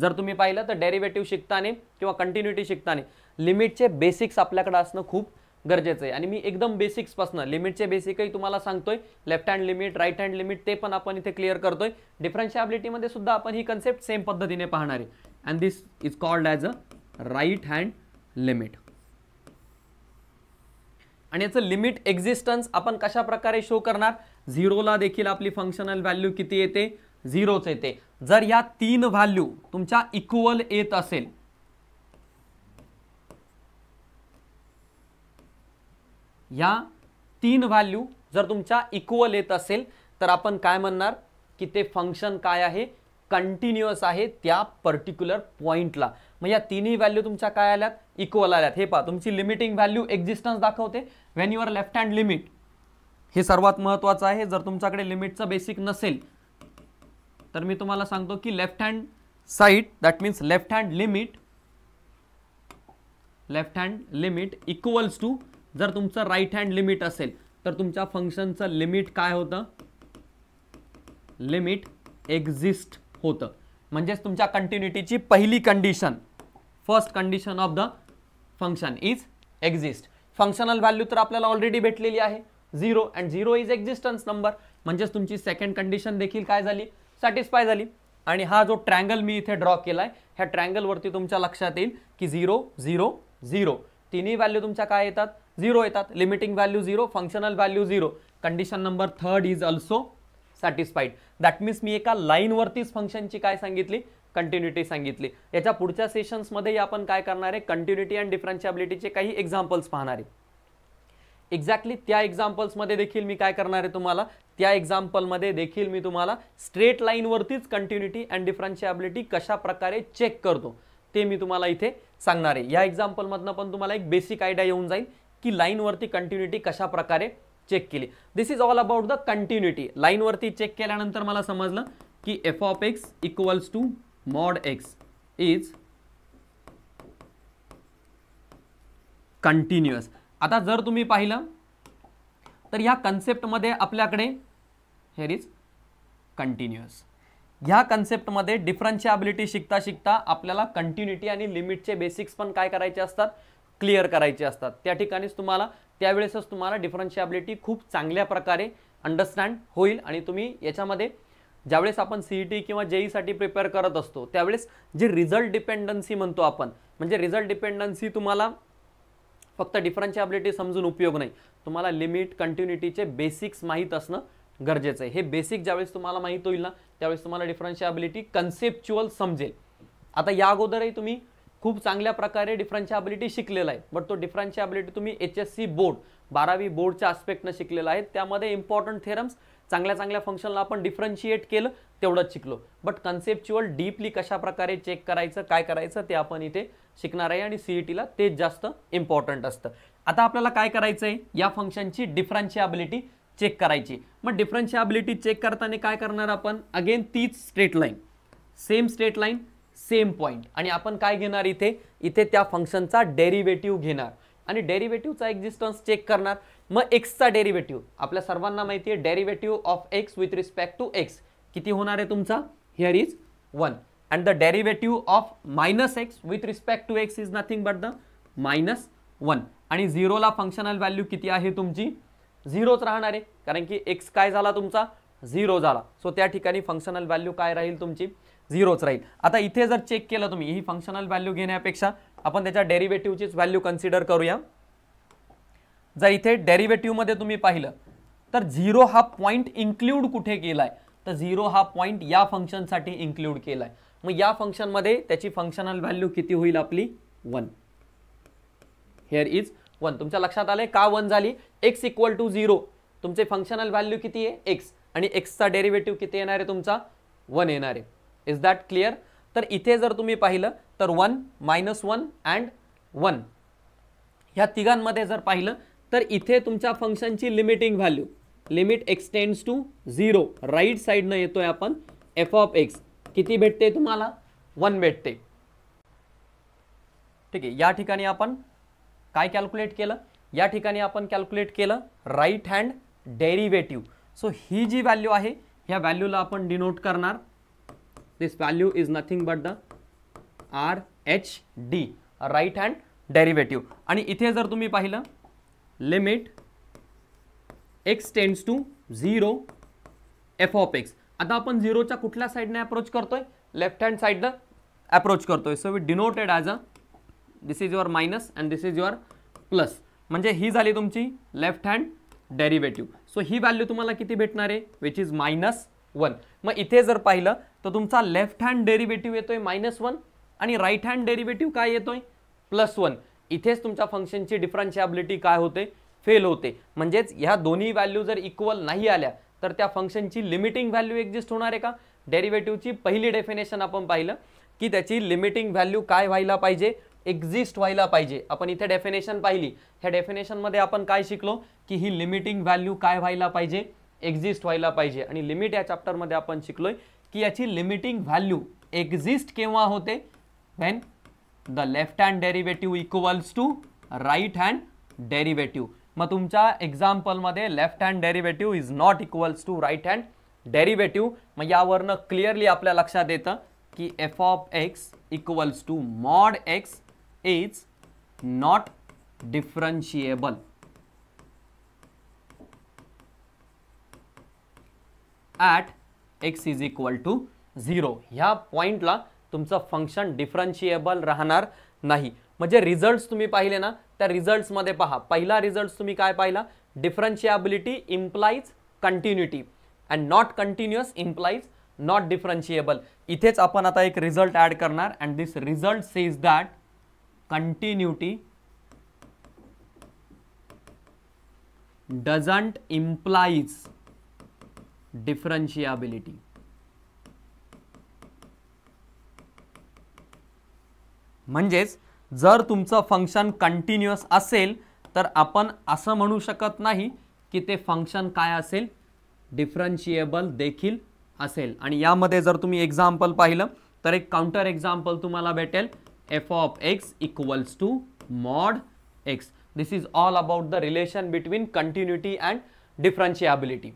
जर तुम्ही पाहिलं तर डेरिवेटिव्ह शिकताने किंवा कंटिन्युटी शिकताने लिमिटचे बेसिक्स आपल्याकडे असणं खूप गरजेचं आहे आणि मी एकदम बेसिक्सपासून लिमिटचे बेसिकही तुम्हाला सांगतोय left hand limit right hand limit ते पण आपण इथे क्लिअर करतोय डिफरन्शियाबिलिटीमध्ये सुद्धा आपण ही कन्सेप्ट सेम पद्धतीने पाहणार आहे and this is called as a right hand limit आणि याचं लिमिट एक्झिस्टन्स आपण कशा प्रकारे शो करणार झिरोला देखील आपली फंक्शनल व्हॅल्यू किती येते झिरोच येते जर या तीन व्हॅल्यू तुमच्या इक्वल येत असेल या तीन व्हॅल्यू जर तुमच्या इक्वल येत असेल तर आपण काय म्हणणार की ते फंक्शन काय आहे कंटिन्युअस आहे त्या पर्टिक्युलर पॉईंटला मग या तिन्ही व्हॅल्यू तुमच्या काय आल्यात इक्वल आल्यात हे पहा तुमची लिमिटिंग व्हॅल्यू एक्झिस्टन्स दाखवते when your left hand limit हे सर्वात महत्त्वाचं आहे जर तुमच्याकडे लिमिटचं बेसिक नसेल तर मी तुम्हाला सांगतो की left hand side that means left hand limit left hand limit equals to जर तुमचं राईट हँड लिमिट असेल तर तुमच्या फंक्शनचं लिमिट काय होतं लिमिट एक्झिस्ट होतं म्हणजेच तुमच्या कंटिन्युटीची पहिली condition first condition of the function is exist functional value तर आपल्याला ऑलरेडी भेटलेली आहे zero and zero is existence number म्हणजेच तुमची सेकंड कंडिशन देखील काय झाली सॅटिस्फाय झाली आणि हा जो ट्रँगल मी इथे ड्रॉ केला आहे ह्या ट्रँगलवरती तुमच्या लक्षात येईल की झिरो झिरो झिरो तिन्ही व्हॅल्यू तुमच्या काय येतात झिरो येतात limiting value zero functional value zero condition number third is also satisfied that means मी एका लाईनवरतीच फंक्शनची काय सांगितली कंटिन्युटी सांगितली याच्या पुढच्या सेशन्समध्ये आपण काय करणार आहे कंटिन्युटी अँड डिफरन्शियाबिलिटीचे काही एक्झाम्पल्स पाहणार आहे एक्झॅक्टली त्या एक्झाम्पल्समध्ये देखील मी काय करणार आहे तुम्हाला त्या एक्झाम्पलमध्ये देखील मी तुम्हाला स्ट्रेट लाईनवरतीच कंटिन्युटी अँड डिफरन्शियाबिलिटी कशा प्रकारे चेक करतो ते मी तुम्हाला इथे सांगणार आहे या एक्झाम्पलमधनं पण तुम्हाला एक बेसिक आयडिया येऊन जाईल की लाईनवरती कंटिन्युटी कशा प्रकारे चेक केली this is all about the continuity लाईनवरती चेक केल्यानंतर मला समजलं की F of x equals to mod x is continuous आता जर तुम्ही पाहिलं तर ह्या मध्ये आपल्याकडे हेर इज कंटिन्युअस ह्या कन्सेप्टमध्ये डिफरन्शियाबिलिटी शिकता शिकता आपल्याला कंटिन्युटी आणि लिमिटचे बेसिक्स पण काय करायचे असतात क्लिअर करायचे असतात त्या ठिकाणीच तुम्हाला त्यावेळेसच तुम्हाला डिफरन्शियाबिलिटी खूप चांगल्या प्रकारे अंडरस्टँड होईल आणि तुम्ही याच्यामध्ये ज्यावेळेस आपण सीई टी e किंवा जेईसाठी e प्रिपेअर करत असतो त्यावेळेस जे रिझल्ट डिपेंडन्सी म्हणतो आपण म्हणजे रिझल्ट डिपेंडन्सी तुम्हाला फक्त डिफरन्शियाबिलिटी समजून उपयोग नाही तुम्हाला लिमिट कंटिन्युटीचे बेसिक्स माहीत असणं गरजेचं आहे हे बेसिक ज्यावेळेस तुम्हाला माहीत होईल ना त्यावेळेस तुम्हाला डिफरन्शियाबिलिटी कन्सेप्च्युअल समजेल आता या अगोदरही तुम्ही खूप चांगल्या प्रकारे डिफरन्शियाबिलिटी शिकलेला आहे बट तो डिफरन्शियाबिलिटी तुम्ही एच एस सी बोर्ड बारावी बोर्डच्या आस्पेक्टनं शिकलेला आहे त्यामध्ये इम्पॉर्टंट थेरम्स चांगल्या चांगल्या फंक्शनला आपण डिफरन्शिएट केलं तेवढंच शिकलो बट कन्सेप्च्युअल डीपली कशा प्रकारे चेक करायचं काय करायचं ते आपण इथे शिकणार आहे आणि सीई टीला e तेच जास्त इम्पॉर्टंट असतं आता आपल्याला काय करायचं आहे या फंक्शनची डिफरन्शियाबिलिटी चेक करायची मग डिफरन्शियाबिलिटी चेक करताना काय करणार आपण अगेन तीच straight line same straight line same point आणि आपण काय घेणार इथे इथे त्या फंक्शनचा डेरिव्हेटिव्ह घेणार आणि डेरिव्हेटिव्हचा एक्झिस्टन्स चेक करणार मग एक्सचा डेरिव्हेटिव्ह आपल्या सर्वांना माहिती आहे derivative of X with respect to X किती होणार आहे तुमचा here is one and the derivative of minus X with respect to x is nothing but the minus one आणि झिरोला फंक्शनल व्हॅल्यू किती आहे तुमची झिरोच राहणार आहे कारण की एक्स काय झाला तुमचा झिरो झाला सो त्या ठिकाणी फंक्शनल व्हॅल्यू काय राहील तुमची झिरोच राहील आता इथे जर चेक केलं तुम्ही ही फंक्शनल व्हॅल्यू घेण्यापेक्षा आपण त्याच्या डेरिव्हेटिव्हचीच व्हॅल्यू कन्सिडर करूया जर इथे मध्ये तुम्ही पाहिलं तर झिरो हा पॉईंट इन्क्ल्यूड कुठे केला आहे तर झिरो हा पॉईंट या फंक्शनसाठी इन्क्ल्यूड केला आहे मग या फंक्शनमध्ये त्याची फंक्शनल व्हॅल्यू किती होईल आपली वन हेअर इज वन तुमच्या लक्षात आलंय का वन झाली एक्स इक्वल टू झिरो तुमचे फंक्शनल व्हॅल्यू किती आहे एक्स आणि एक्सचा डेरिव्हेटिव्ह किती येणार आहे तुमचा वन येणार आहे इज दॅट क्लिअर तर इथे जर तुम्ही पाहिलं तर one minus one and one ह्या तिघांमध्ये जर पाहिलं तर इथे तुमच्या फंक्शनची limiting value limit x tends to zero right साईडनं येतोय आपण एफ ऑफ एक्स किती भेटते तुम्हाला वन भेटते ठीक आहे या ठिकाणी आपण काय कॅल्क्युलेट केलं या ठिकाणी आपण कॅल्क्युलेट केलं राईट हँड डेरिवेटिव्ह सो ही जी व्हॅल्यू आहे ह्या व्हॅल्यूला आपण डिनोट करणार this value is nothing but the R H D right hand derivative आणि इथे जर तुम्ही पाहिलं limit X tends to zero F of x आता आपण झिरोच्या कुठल्या साईडने अप्रोच करतोय लेफ्ट हँड साईडनं अप्रोच करतोय so we denoted as a this is your minus and this is your plus म्हणजे ही झाली तुमची लेफ्ट हँड डेरिव्हेटिव्ह सो ही व्हॅल्यू तुम्हाला किती भेटणार आहे विच इज मायनस वन मग इथे जर पाहिलं तर तुमचा लेफ्ट हँड डेरिव्हेटिव्ह येतोय मायनस वन आणि राईट हँड डेरिव्हेटिव्ह काय येतोय प्लस वन इथेच तुमच्या फंक्शनची डिफरन्शियाबिलिटी काय होते फेल होते म्हणजेच ह्या दोन्ही व्हॅल्यू जर इक्वल नाही आल्या तर त्या फंक्शनची लिमिटिंग व्हॅल्यू एक्झिस्ट होणार आहे का डेरिव्हेटिव्हची पहिली डेफिनेशन आपण पाहिलं की त्याची लिमिटिंग व्हॅल्यू काय व्हायला पाहिजे एक्झिस्ट व्हायला पाहिजे आपण इथे डेफिनेशन पाहिली ह्या डेफिनेशनमध्ये आपण काय शिकलो की ही लिमिटिंग व्हॅल्यू काय व्हायला पाहिजे एक्झिस्ट व्हायला पाहिजे आणि लिमिट या चॅप्टरमध्ये आपण शिकलोय की याची लिमिटिंग व्हॅल्यू एक्झिस्ट केव्हा होते when the left hand derivative equals to right hand derivative मग तुमच्या एक्झाम्पलमध्ये left hand derivative is not equals to right hand derivative मग यावरनं क्लिअरली आपल्या लक्षात येतं की F of x equals to mod x is not differentiable at x is equal to zero ह्या पॉईंटला तुमचं फंक्शन डिफरन्शिएबल राहणार नाही म्हणजे रिझल्ट्स तुम्ही पाहिले ना त्या रिझल्ट्समध्ये पहा पहिला रिझल्ट तुम्ही काय पाहिला differentiability implies continuity and not continuous implies not differentiable इथेच आपण आता एक रिझल्ट ॲड करणार and this result says that continuity doesn't implies differentiability म्हणजेच जर तुमचं फंक्शन कंटिन्युअस असेल तर आपण असं म्हणू शकत नाही की ते फंक्शन काय असेल डिफरन्शिएबल देखील असेल आणि यामध्ये जर तुम्ही एक्झाम्पल पाहिलं तर एक काउंटर एक्झाम्पल तुम्हाला भेटेल F of x equals to mod X this is all about the relation between continuity and differentiability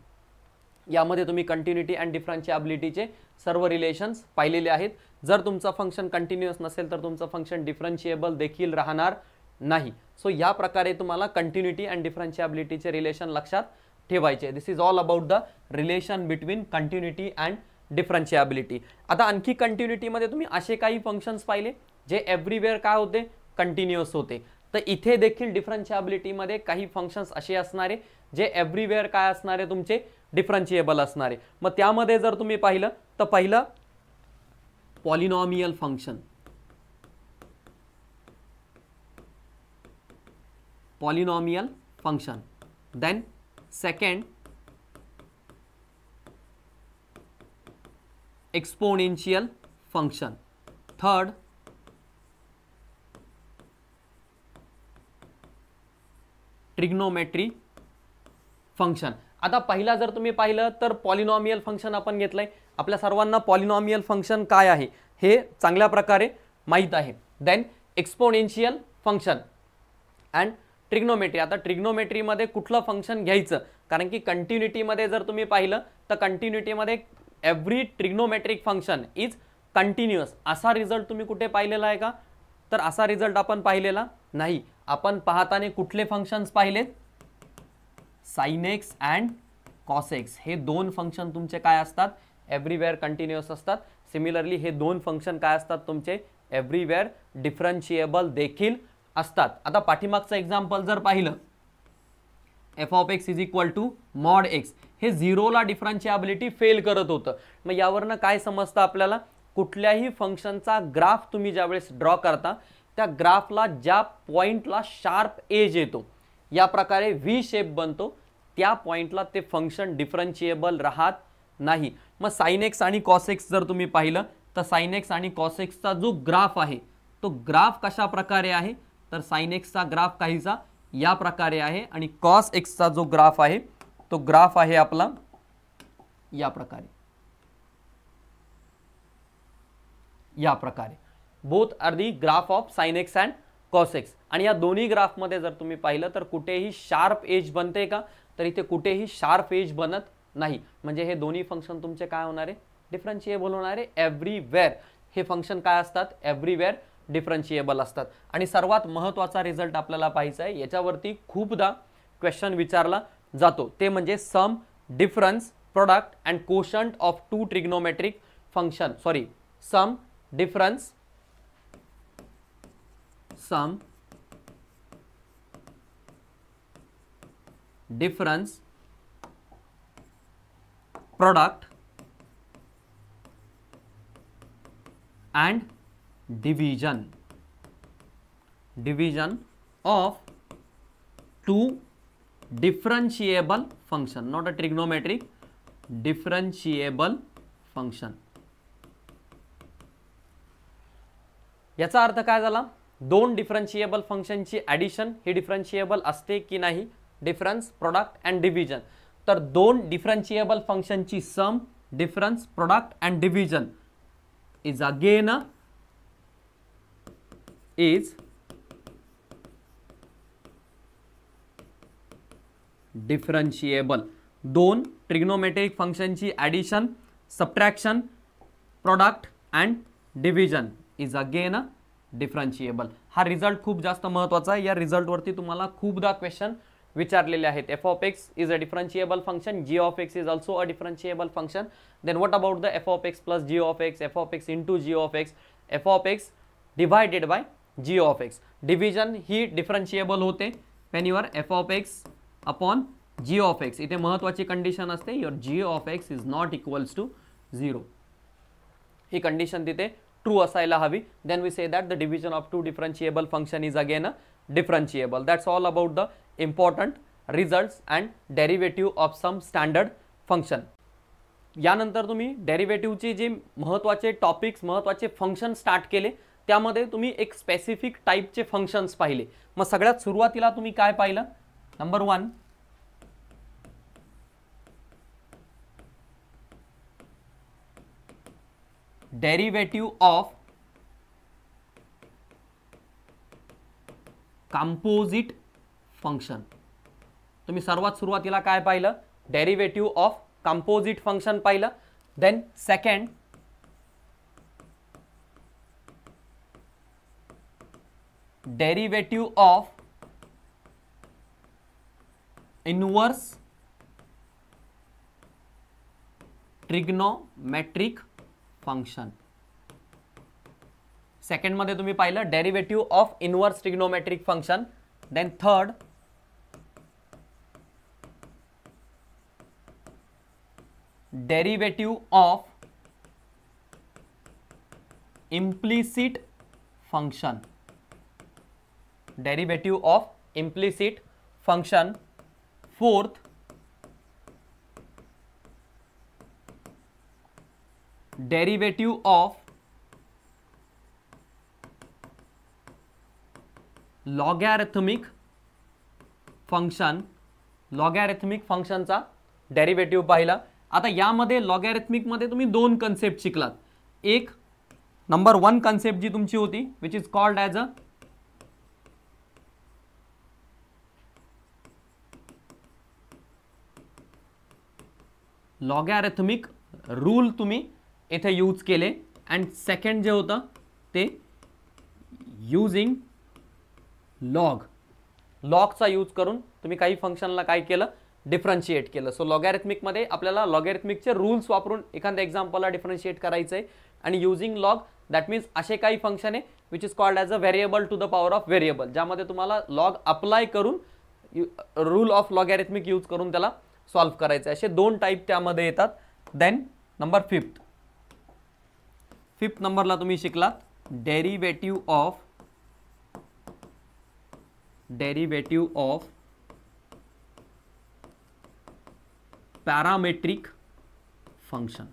यामध्ये तुम्ही कंटिन्युटी अँड डिफरन्शियाबिलिटीचे सर्व रिलेशन्स पाहिलेले आहेत जर तुमचं फंक्शन कंटिन्युअस नसेल तर तुमचं फंक्शन डिफरन्शिएबल देखील राहणार नाही सो या प्रकारे तुम्हाला कंटिन्युटी अँड डिफरन्शियाबिलिटीचे रिलेशन लक्षात ठेवायचे this is all about the relation between continuity and differentiability आता आणखी कंटिन्युटीमध्ये तुम्ही असे काही फंक्शन्स पाहिले जे एव्हरीवेअर काय होते कंटिन्युअस होते तो इधे देखील डिफरन्शियाबिलिटीमध्ये मे का फंक्शन असणारे जे एवरीवेर का असणारे तुमचे डिफरन्शिएबल जर तुम्हें पाहिलं तो पहिलं polynomial function polynomial function then second exponential function third trigonometry function आता पहिला जर तुम्ही पाहिलं तर पॉलिनॉमियल फंक्शन आपण घेतलंय आपल्या सर्वांना पॉलिनॉमियल फंक्शन काय आहे हे चांगल्या प्रकारे माहीत आहे then exponential function and trigonometry आता ट्रिग्नोमेट्रीमध्ये कुठलं फंक्शन घ्यायचं कारण की कंटिन्युटीमध्ये जर तुम्ही पाहिलं तर कंटिन्युटीमध्ये every trigonometric function is continuous असा रिझल्ट तुम्ही कुठे पाहिलेला आहे का तर असा रिझल्ट आपण पाहिलेला नाही आपण पाहताने कुठले फंक्शन्स पाहिलेत सायनेक्स अँड कॉसेक्स हे दोन फंक्शन तुमचे काय असतात एव्हरीवेअर कंटिन्युअस असतात सिमिलरली हे दोन फंक्शन काय असतात तुमचे एव्हरीवेअर डिफरन्शिएबल देखील असतात आता पाठीमागचं एक्झाम्पल जर पाहिलं F of x is equal to mod x हे झिरोला डिफरन्शियाबिलिटी फेल करत होतं मग यावरनं काय समजतं आपल्याला कुठल्याही फंक्शनचा ग्राफ तुम्ही ज्यावेळेस ड्रॉ करता त्या ग्राफला ज्या पॉईंटला शार्प एज येतो या प्रकारे व्ही शेप बनतो त्या पॉईंटला ते फंक्शन डिफरन्शिएबल राहत नाही मग सायनेक्स आणि कॉसेक्स जर तुम्ही पाहिलं तर सायनेक्स आणि कॉसेक्सचा जो ग्राफ आहे तो ग्राफ कशा प्रकारे आहे तर सायनेक्सचा ग्राफ काहीसा या प्रकारे आहे आणि कॉस एक्सचा जो ग्राफ आहे तो ग्राफ आहे आपला या प्रकारे या प्रकारे both are the graph of sine x and cos x आणि या दोन्ही ग्राफमध्ये जर तुम्ही पाहिलं तर कुठेही शार्प एज बनते का तर इथे कुठेही शार्प एज बनत नाही म्हणजे हे दोन्ही फंक्शन तुमचे काय होणार आहे डिफरन्शिएबल होणार आहे एव्हरीवेअर हे फंक्शन काय असतात एव्हरीवेअर डिफरन्शिएबल असतात आणि सर्वात महत्त्वाचा रिझल्ट आपल्याला पाहायचा आहे याच्यावरती खूपदा क्वेश्चन विचारला जातो ते म्हणजे sum difference product and quotient of two trigonometric function sorry sum difference sum difference product and division division of two differentiable function not a trigonometric differentiable function याचा अर्थ काय झाला दोन डिफरन्शिएबल फंक्शनची ॲडिशन ही डिफरन्शिएबल असते की नाही डिफरन्स प्रोडक्ट अँड डिव्हिजन तर दोन डिफरन्शिएबल फंक्शनची sum difference product and division is again is differentiable दोन ट्रिग्नोमेट्रिक फंक्शनची addition subtraction product and division is again differentiable हा रिझल्ट खूप जास्त महत्त्वाचा आहे या रिझल्टवरती तुम्हाला खूपदा क्वेश्चन विचारलेले आहेत F of x is a differentiable function G of x is also a differentiable function then what about the F of x plus G of X F of X into G of X F of X divided by G of X division ही डिफरन्शिएबल होते when your F of x upon G of X इथे महत्त्वाची कंडिशन असते your G of x is not equals to zero ही कंडिशन तिथे ट्रू असायला हवी then we say that the division of two differentiable function is again differentiable that's all about the important results and derivative of some standard function यानंतर तुम्ही डेरिव्हेटिव्हचे जे महत्त्वाचे टॉपिक्स महत्त्वाचे फंक्शन स्टार्ट केले त्यामध्ये तुम्ही एक स्पेसिफिक टाईपचे फंक्शन्स पाहिले मग सगळ्यात सुरुवातीला तुम्ही काय पाहिलं number one derivative of composite function तुम्ही सर्वात सुरुवातीला काय पाहिलं ऑफ कंपोजिट फंक्शन पाल then second derivative of inverse trigonometric function मध्य तुम्हें पाहिलं derivative of inverse trigonometric function then third derivative of implicit function derivative of implicit function fourth derivative of logarithmic function logarithmic फंक्शनचा डेरिव्हेटिव्ह पाहिला आता यामध्ये मध्ये तुम्ही दोन कन्सेप्ट शिकलात एक नंबर वन कन्सेप्ट जी तुमची होती which is called as a logarithmic rule तुम्ही इथे यूज केले अँड सेकंड जे होतं ते यूजिंग लॉग लॉगचा यूज करून तुम्ही काही फंक्शनला काय केलं डिफरन्शिएट केलं सो लॉगॅरिथमिकमध्ये आपल्याला लॉगॅरिथमिकचे रूल्स वापरून एखाद्या एक्झाम्पलला डिफरन्शिएट करायचं आहे आणि युझिंग लॉग दॅट मीन्स असे काही फंक्शन आहे which is called as a variable to the power of variable ज्यामध्ये तुम्हाला लॉग अप्लाय करून रूल ऑफ लॉगॅरिथमिक यूज करून त्याला सॉल्व्ह करायचं आहे असे दोन टाईप त्यामध्ये येतात देन नंबर फिफ्थ फिफ्थ नंबरला तुम्ही शिकलात derivative of derivative of parametric function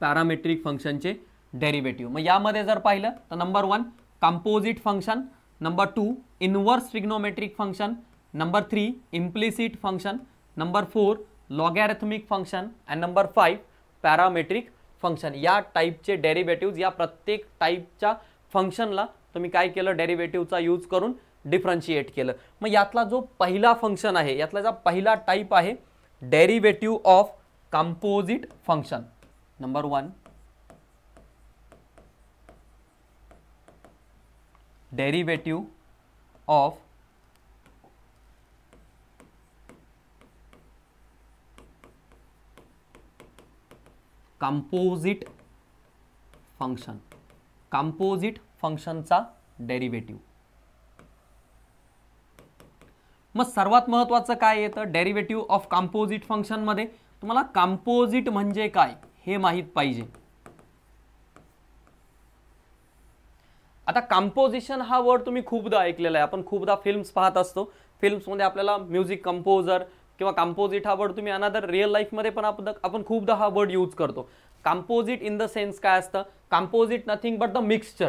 parametric फंक्शनचे डेरिवेटिव्ह मग यामध्ये जर पाहिलं तर number one composite function number two inverse trigonometric function number three implicit function number four logarithmic function and number five parametric function या टाईपचे डेरिव्हेटिव्ज या प्रत्येक टाईपच्या फंक्शनला तुम्ही काय केलं डेरिवेटिव्हचा यूज करून डिफरन्शिएट केलं मग यातला जो पहिला फंक्शन आहे यातला जो पहिला टाईप आहे derivative of composite function number one derivative of composite function composite फंक्शनचा डेरिव्हेटिव्ह मग सर्वात महत्त्वाचं काय येतं डेरिव्हेटिव्ह ऑफ कंपोजिट फंक्शनमध्ये तुम्हाला कंपोजिट म्हणजे काय हे माहीत पाहिजे आता कंपोजिशन हा वर्ड तुम्ही खूपदा ऐकलेला आहे आपण खूपदा फिल्म्स पाहत असतो फिल्म्समध्ये आपल्याला म्युझिक कंपोजर किंवा कंपोजिट हा वर्ड तुम्ही अनादर रिअल लाईफमध्ये पण आपण आपण खूपदा हा वर्ड यूज करतो कंपोजिट इन द सेन्स काय असतं composite nothing but the mixture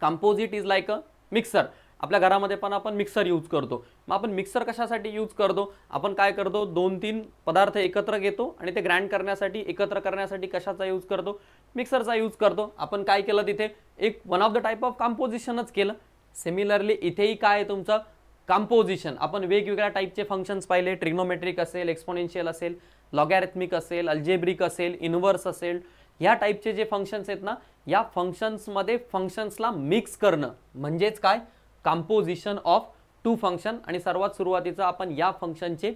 composite is like a mixer आपल्या घरामध्ये पण आपण मिक्सर यूज करतो मग आपण मिक्सर कशासाठी यूज करतो आपण काय करतो दोन तीन पदार्थ एकत्र घेतो आणि ते ग्रँड करण्यासाठी एकत्र करण्यासाठी कशाचा यूज करतो मिक्सरचा यूज करतो आपण काय केलं तिथे एक one of the type of कॉम्पोजिशनच केलं सिमिलरली इथेही काय आहे तुमचं कंपोजिशन आपण वेगवेगळ्या टाईपचे फंक्शन्स पाहिले ट्रिग्नोमेट्रिक असेल एक्सपोनेन्शियल असेल लॉगॅरिथमिक असेल अल्जेब्रिक असेल इनवर्स असेल या टाईपचे जे फंक्शन्स आहेत ना या फंक्शन्समध्ये फंक्शन्सला मिक्स करणं म्हणजेच काय कंपोजिशन ऑफ टू फंक्शन आणि सर्वात सुरुवातीचं आपण या फंक्शनचे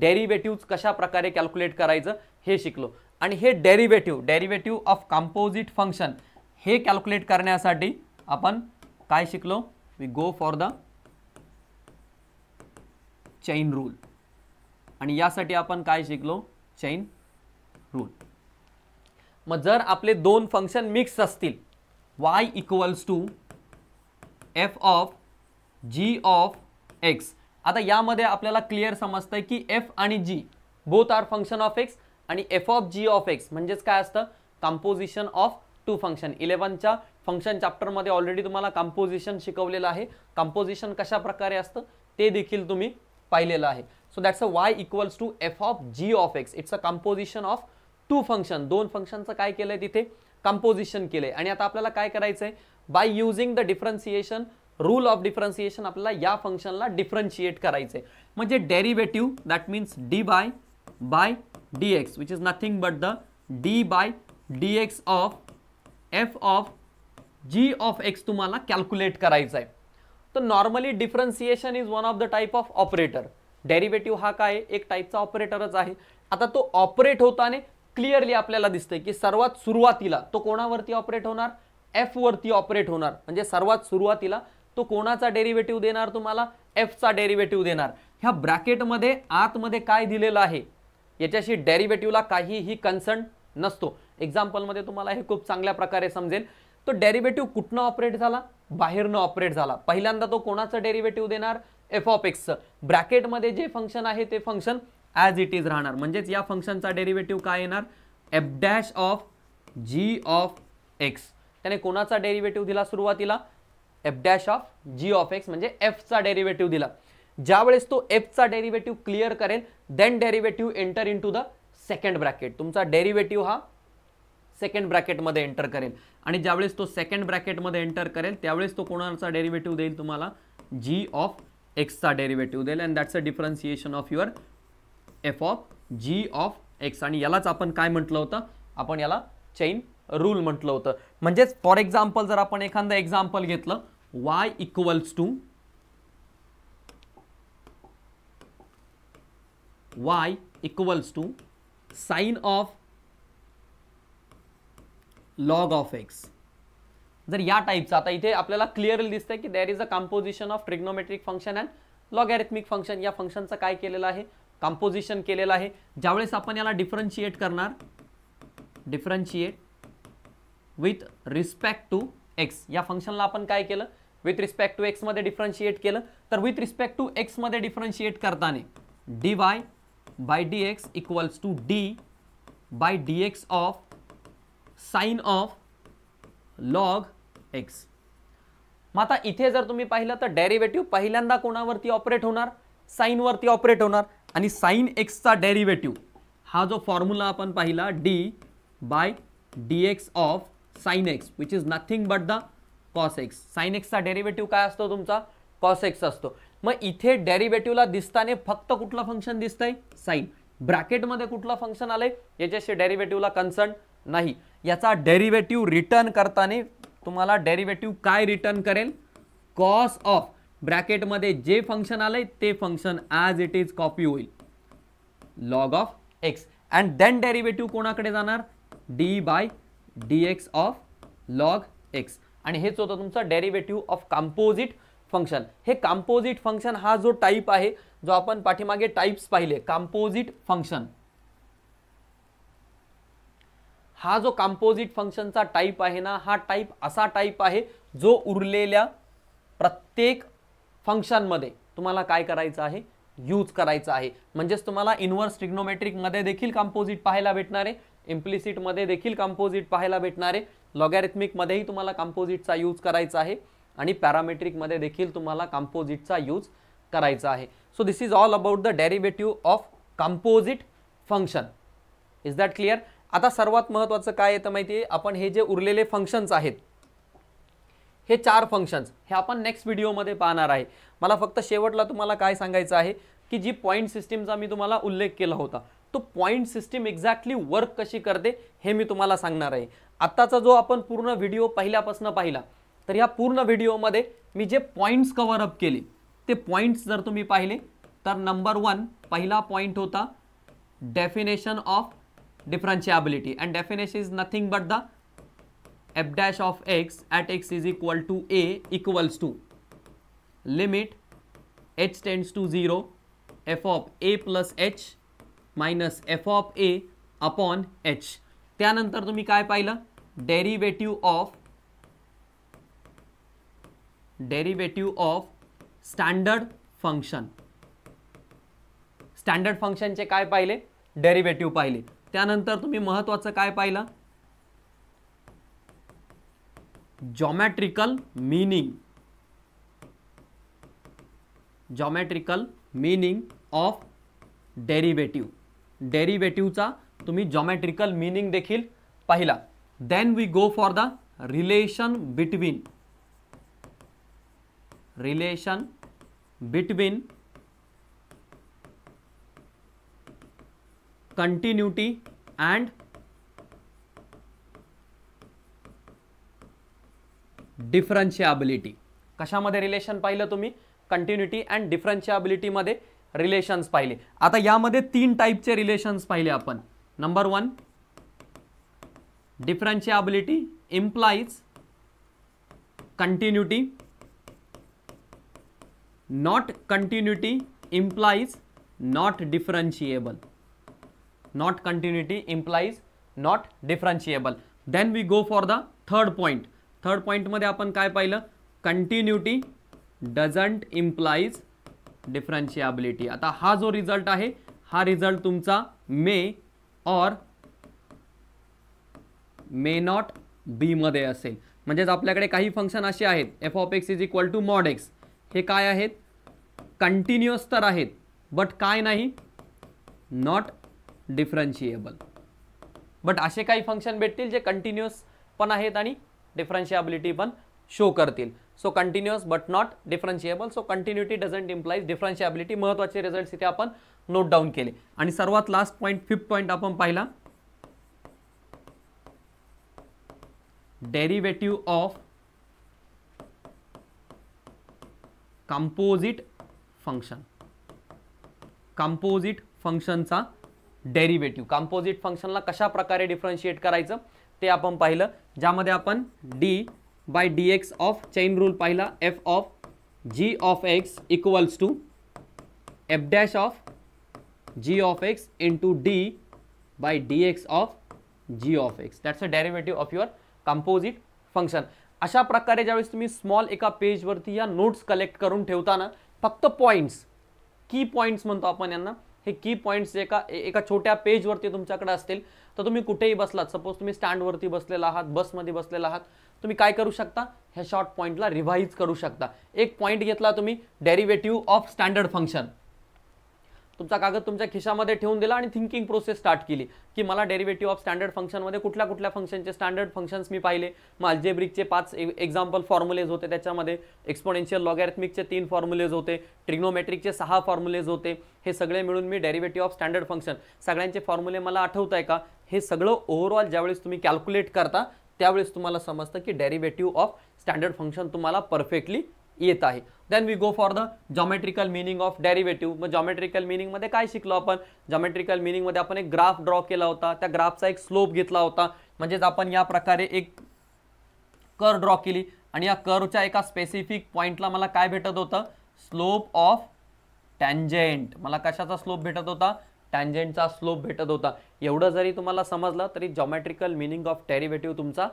डेरिवेटिव्ज कशा प्रकारे कॅल्क्युलेट करायचं हे शिकलो आणि हे derivative derivative of composite function हे कॅल्क्युलेट करण्यासाठी आपण काय शिकलो we go for the chain rule आणि यासाठी आपण काय शिकलो चैन रूल मग जर आपले दोन फंक्शन मिक्स असतील Y equals to F of G of x आता यामध्ये आपल्याला क्लिअर समजतं की एफ आणि G both are function of x आणि F of G of X म्हणजेच काय असतं कम्पोजिशन ऑफ टू फंक्शन इलेवनच्या फंक्शन चॅप्टरमध्ये ऑलरेडी तुम्हाला कंपोजिशन शिकवलेलं आहे कंपोजिशन कशा प्रकारे असतं ते देखील तुम्ही पाहिलेलं आहे so that's a Y equals to F of G of X it's a composition of two function दोन फंक्शनचं काय केलंय तिथे कंपोजिशन केलंय आणि आता आपल्याला काय करायचंय by using the differentiation rule of differentiation आपल्याला या फंक्शनला डिफरन्शिएट करायचंय म्हणजे derivative that means D by by D X which is nothing but the D by D x of F of G of X तुम्हाला कॅल्क्युलेट करायचं आहे तर normally differentiation is one of the type of operator derivative हा काय एक टाईपचा ऑपरेटरच आहे आता तो ऑपरेट होताने क्लिअरली आपल्याला दिसतंय की सर्वात सुरुवातीला तो कोणावरती ऑपरेट होणार एफ वरती ऑपरेट होणार म्हणजे सर्वात सुरुवातीला तो कोणाचा डेरिवेटिव्ह देणार तुम्हाला एफचा डेरिव्हेटिव्ह देणार ह्या ब्रॅकेटमध्ये आतमध्ये काय दिलेलं आहे याच्याशी डेरिवेटिव्हला काहीही कन्सर्न नसतो एक्झाम्पलमध्ये तुम्हाला हे खूप चांगल्या प्रकारे समजेल तो डेरिव्हेटिव्ह कुठनं ऑपरेट झाला बाहेरनं ऑपरेट झाला पहिल्यांदा तो कोणाचं डेरिव्हेटिव्ह देणार एफ ऑफ एक्सचं ब्रॅकेटमध्ये जे फंक्शन आहे ते फंक्शन ॲज इट इज राहणार म्हणजेच या फंक्शनचा डेरिव्हेटिव्ह काय येणार F dash of G of X त्याने कोणाचा डेरिव्हेटिव्ह दिला सुरुवातीला F dash of G of X म्हणजे एफचा डेरिव्हेटिव्ह दिला ज्यावेळेस तो एफचा डेरिव्हेटिव्ह क्लिअर करेल then derivative enter in to the second bracket तुमचा डेरिव्हेटिव्ह हा सेकंड ब्रॅकेटमध्ये एंटर करेल आणि ज्यावेळेस तो सेकंड ब्रॅकेटमध्ये एंटर करेल त्यावेळेस तो कोणाचा डेरिव्हेटिव्ह देईल तुम्हाला जी ऑफ एक्सचा डेरिव्हेटिव्ह देईल and that's a differentiation of your F of G of x आणि यालाच आपण काय म्हटलं होतं आपण याला चेन रूल म्हटलं होतं म्हणजेच फॉर एक्झाम्पल जर आपण एखादं एक्झाम्पल घेतलं y equals to y equals to sine of log of x जर या टाईपचं आता इथे आपल्याला क्लिअरली दिसतंय की there is a composition of trigonometric function and logarithmic function या फंक्शनचं काय केलेलं आहे कॉम्पोजिशन केलेलं आहे ज्यावेळेस आपण याला डिफरन्शिएट करणार differentiate with respect to x या फंक्शनला आपण काय केलं विथ रिस्पेक्ट टू एक्समध्ये डिफरन्शिएट केलं तर विथ रिस्पेक्ट टू एक्समध्ये डिफरन्शिएट करताना d y by D x equals to d by D x of sine of log x मग आता इथे जर तुम्ही पाहिलं तर डेरिव्हेटिव्ह पहिल्यांदा कोणावरती ऑपरेट होणार साईनवरती ऑपरेट होणार आणि साईन एक्सचा डेरिव्हेटिव्ह हा जो फॉर्म्युला आपण पाहिला d by D x of sine x which is nothing but the cos x sine एक्सचा डेरिव्हेटिव्ह काय असतो तुमचा कॉस एक्स असतो मग इथे ला दिसताने फक्त कुठलं फंक्शन दिसतंय साईन ब्रॅकेटमध्ये कुठलं फंक्शन आलंय याच्याशी ला कन्सर्न नाही याचा डेरिव्हेटिव्ह रिटर्न करताना तुम्हाला डेरिव्हेटिव्ह काय रिटर्न करेल कॉस ऑफ ब्रॅकेटमध्ये जे फंक्शन आलंय ते function as it is copy होईल log of x and then derivative कोणाकडे जाणार d by D x of log x आणि हेच होतं तुमचं डेरिव्हेटिव्ह ऑफ कॉम्पोजिट फंक्शन हे कॉम्पोजिट फंक्शन हा जो टाईप आहे जो आपण पाठीमागे टाईप्स पाहिले कॉम्पोजिट फंक्शन हा जो कंपोजिट फंक्शनचा टाईप आहे ना हा टाईप असा टाईप आहे जो उरलेल्या प्रत्येक फंक्शनमध्ये तुम्हाला काय करायचं आहे यूज करायचं आहे म्हणजेच तुम्हाला इन्व्हर्स ट्रिग्नोमेट्रिकमध्ये देखील कंपोजिट पाहायला भेटणार आहे इम्प्लिसिटमध्ये देखील कंपोजिट पाहायला भेटणार आहे लॉगॅरिथमिकमध्येही तुम्हाला कंपोजिटचा यूज करायचा आहे आणि पॅरामेट्रिकमध्ये देखील तुम्हाला कंपोजिटचा यूज करायचा आहे so this is all about the derivative of composite function is that clear आता सर्वात महत्त्वाचं काय येतं माहिती आहे आपण हे जे उरलेले फंक्शन्स आहेत हे चार फंक्शन्स हे आपण नेक्स्ट व्हिडिओमध्ये पाहणार आहे मला फक्त शेवटला तुम्हाला काय सांगायचं आहे की जी पॉईंट सिस्टीमचा मी तुम्हाला उल्लेख केला होता तो पॉईंट सिस्टीम एक्झॅक्टली वर्क कशी करते हे मी तुम्हाला सांगणार आहे आत्ताचा जो आपण पूर्ण व्हिडिओ पहिल्यापासून पाहिला तर ह्या पूर्ण व्हिडिओमध्ये मी जे पॉईंट्स कवर अप केले ते पॉईंट्स जर तुम्ही पाहिले तर नंबर वन पहिला पॉईंट होता definition of differentiability and definition is nothing but the f dash of x at x is equal to a equals to limit h tends to 0 f of a plus h minus f of a upon h त्यानंतर तुम्ही काय पाहिलं derivative of derivative of standard function standard फंक्शनचे काय पाहिले derivative पाहिले त्यानंतर तुम्ही महत्त्वाचं काय पाहिलं geometrical meaning geometrical meaning of derivative डेरिवेटिव्हचा तुम्ही जॉमॅट्रिकल मिनिंग देखील पाहिला then we go for the relation between relation between continuity and differentiability कशामध्ये रिलेशन पाहिलं तुम्ही कंटिन्युटी अँड डिफरन्शियाबिलिटीमध्ये रिलेशन्स पाहिले आता यामध्ये तीन टाईपचे रिलेशन्स पाहिले आपण number one differentiability implies continuity not continuity implies not differentiable not continuity implies not differentiable then we go for the third point third point madhe apan kay pahila continuity doesn't implies differentiability ata ha jo result ahe ha result tumcha may or may not be madhe asel म्हणजेच आपल्याकडे काही फंक्शन असे आहेत F of x is equal to mod x हे काय आहेत कंटिन्युअस तर आहेत बट काय नाही नॉट डिफरन्शिएबल बट असे काही फंक्शन भेटतील जे कंटिन्युअस पण आहेत आणि डिफरन्शियाबिलिटी पण शो करतील so continuous but not differentiable so continuity doesn't implies differentiability महत्त्वाचे रिझल्ट इथे आपण नोट डाऊन केले आणि सर्वात लास्ट पॉईंट फिफ्थ पॉईंट आपण पाहिला derivative of composite function composite फंक्शनचा डेरिवेटिव्ह कंपोजिट फंक्शनला कशा प्रकारे डिफरन्शिएट करायचं ते आपण पाहिलं ज्यामध्ये आपण d by D x of chain rule पाहिला f of G of x equals to f dash of G of x to d by D x of G of x that's a derivative of your composite function अशा प्रकारे ज्यावेळेस तुम्ही स्मॉल एका पेजवरती या नोट्स कलेक्ट करून ठेवताना फक्त पॉईंट्स की पॉईंट्स म्हणतो आपण यांना हे की पॉईंट्स एका एका छोट्या पेजवरती तुमच्याकडे असतील तर तुम्ही कुठेही बसलात सपोज तुम्ही स्टँडवरती बसलेला आहात बसमध्ये बसलेला आहात तुम्ही काय करू शकता ह्या शॉर्ट पॉईंटला रिव्हाइज करू शकता एक पॉईंट घेतला तुम्ही डेरिव्हेटिव्ह ऑफ स्टँडर्ड फंक्शन तुमचा कागद तुमच्या खिशामध्ये ठेवून दिला आणि थिंकिंग प्रोसेस स्टार्ट केली की मला डेरिव्हेटिव्ह ऑफ स्टँडर्ड फंक्शनमध्ये कुठल्या कुठल्या फंक्शनचे स्टँडर्ड फंक्शन्स मी पाहिले मग अल्जेब्रिकचे पाच एक्झाम्पल e- फॉर्म्युलेज होते त्याच्यामध्ये एक्सपोनेन्शियल लॉगॅरिथमिकचे तीन फॉर्म्युलेज होते ट्रिग्नोमेट्रिकचे सहा फॉर्म्युलेज होते हे सगळे मिळून मी डेरिव्हेटिव्ह ऑफ स्टँडर्ड फंक्शन सगळ्यांचे फॉर्म्युले मला आठवत आहे का हे सगळं ओव्हरऑल ज्यावेळेस तुम्ही कॅल्क्युलेट करता त्यावेळेस तुम्हाला समजतं की डेरिवेटिव्ह ऑफ स्टँडर्ड फंक्शन तुम्हाला परफेक्टली येत आहे then we go for the geometrical meaning of derivative मग जॉमेट्रिकल मिनिंगमध्ये काय शिकलो आपण जॉमेट्रिकल मिनिंगमध्ये आपण एक ग्राफ ड्रॉ केला होता त्या ग्राफचा एक स्लोप घेतला होता म्हणजेच आपण या प्रकारे एक कर ड्रॉ केली आणि या करच्या एका स्पेसिफिक पॉईंटला मला काय भेटत होतं स्लोप ऑफ टँजेंट मला कशाचा स्लोप भेटत होता टँजेंटचा स्लोप भेटत होता एवढं जरी तुम्हाला समजलं तरी जॉमेट्रिकल मिनिंग ऑफ डेरिव्हेटिव्ह तुमचा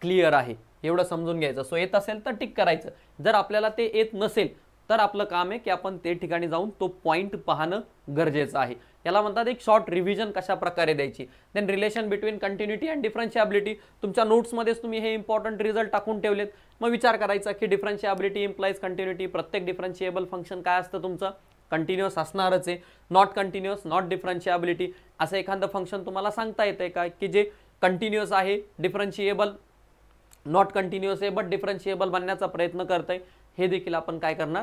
क्लिअर आहे एवढं समजून घ्यायचं सो येत असेल तर टिक करायचं जर आपल्याला ते येत नसेल तर आपलं काम आहे की आपण ते ठिकाणी जाऊन तो पॉईंट पाहणं गरजेचं आहे याला म्हणतात एक शॉर्ट रिव्हिजन कशा प्रकारे द्यायची then relation between continuity and differentiability तुमच्या नोट्समध्येच तुम्ही हे इम्पॉर्टंट रिझल्ट टाकून ठेवलेत मग विचार करायचा की डिफरन्शियाबिलिटी इम्प्लाईज कंटिन्युटी प्रत्येक डिफरन्शिएबल फंक्शन काय असतं तुमचं कंटिन्युअस असणारच आहे नॉट कंटिन्युअस नॉट डिफरन्शियाबिलिटी असं एखादं फंक्शन तुम्हाला सांगता येतं का की जे कंटिन्युअस आहे डिफरन्शिएबल नॉट कंटिन्युअस आहे बट डिफरन्शिएबल बनण्याचा प्रयत्न करत आहे हे देखील आपण काय करणार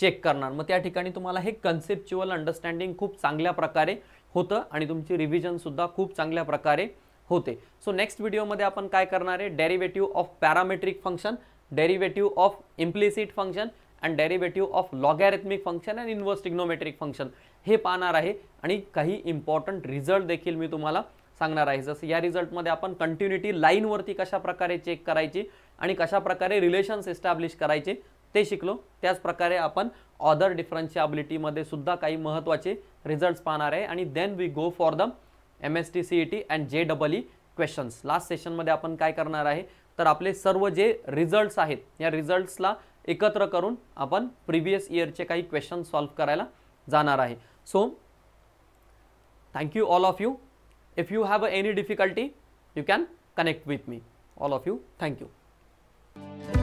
चेक करणार मग त्या ठिकाणी तुम्हाला हे कन्सेप्च्युअल अंडरस्टँडिंग खूप चांगल्या प्रकारे होतं आणि तुमची रिव्हिजनसुद्धा खूप चांगल्या प्रकारे होते सो नेक्स्ट व्हिडिओमध्ये आपण काय करणार आहे derivative of parametric function derivative of implicit function and derivative of logarithmic function and inverse trigonometric function हे पाहणार आहे आणि काही इम्पॉर्टंट रिझल्ट देखील मी तुम्हाला सांगणार आहे जसं या रिझल्टमध्ये आपण कंटिन्युटी लाईनवरती कशा प्रकारे चेक करायची आणि कशा प्रकारे रिलेशन्स एस्टॅब्लिश करायचे ते शिकलो त्याचप्रकारे आपण ऑदर डिफरन्शियाबिलिटीमध्ये सुद्धा काही महत्त्वाचे रिझल्ट्स पाहणार आहे आणि then we go for the M S T C E T and J double E questions last सेशनमध्ये आपण काय करणार आहे तर आपले सर्व जे रिझल्ट्स आहेत या रिझल्ट्सला एकत्र करून आपण प्रिव्हियस इयरचे काही क्वेश्चन सॉल्व्ह करायला जाणार आहे so thank you all of you if you have any difficulty you can connect with me all of you thank you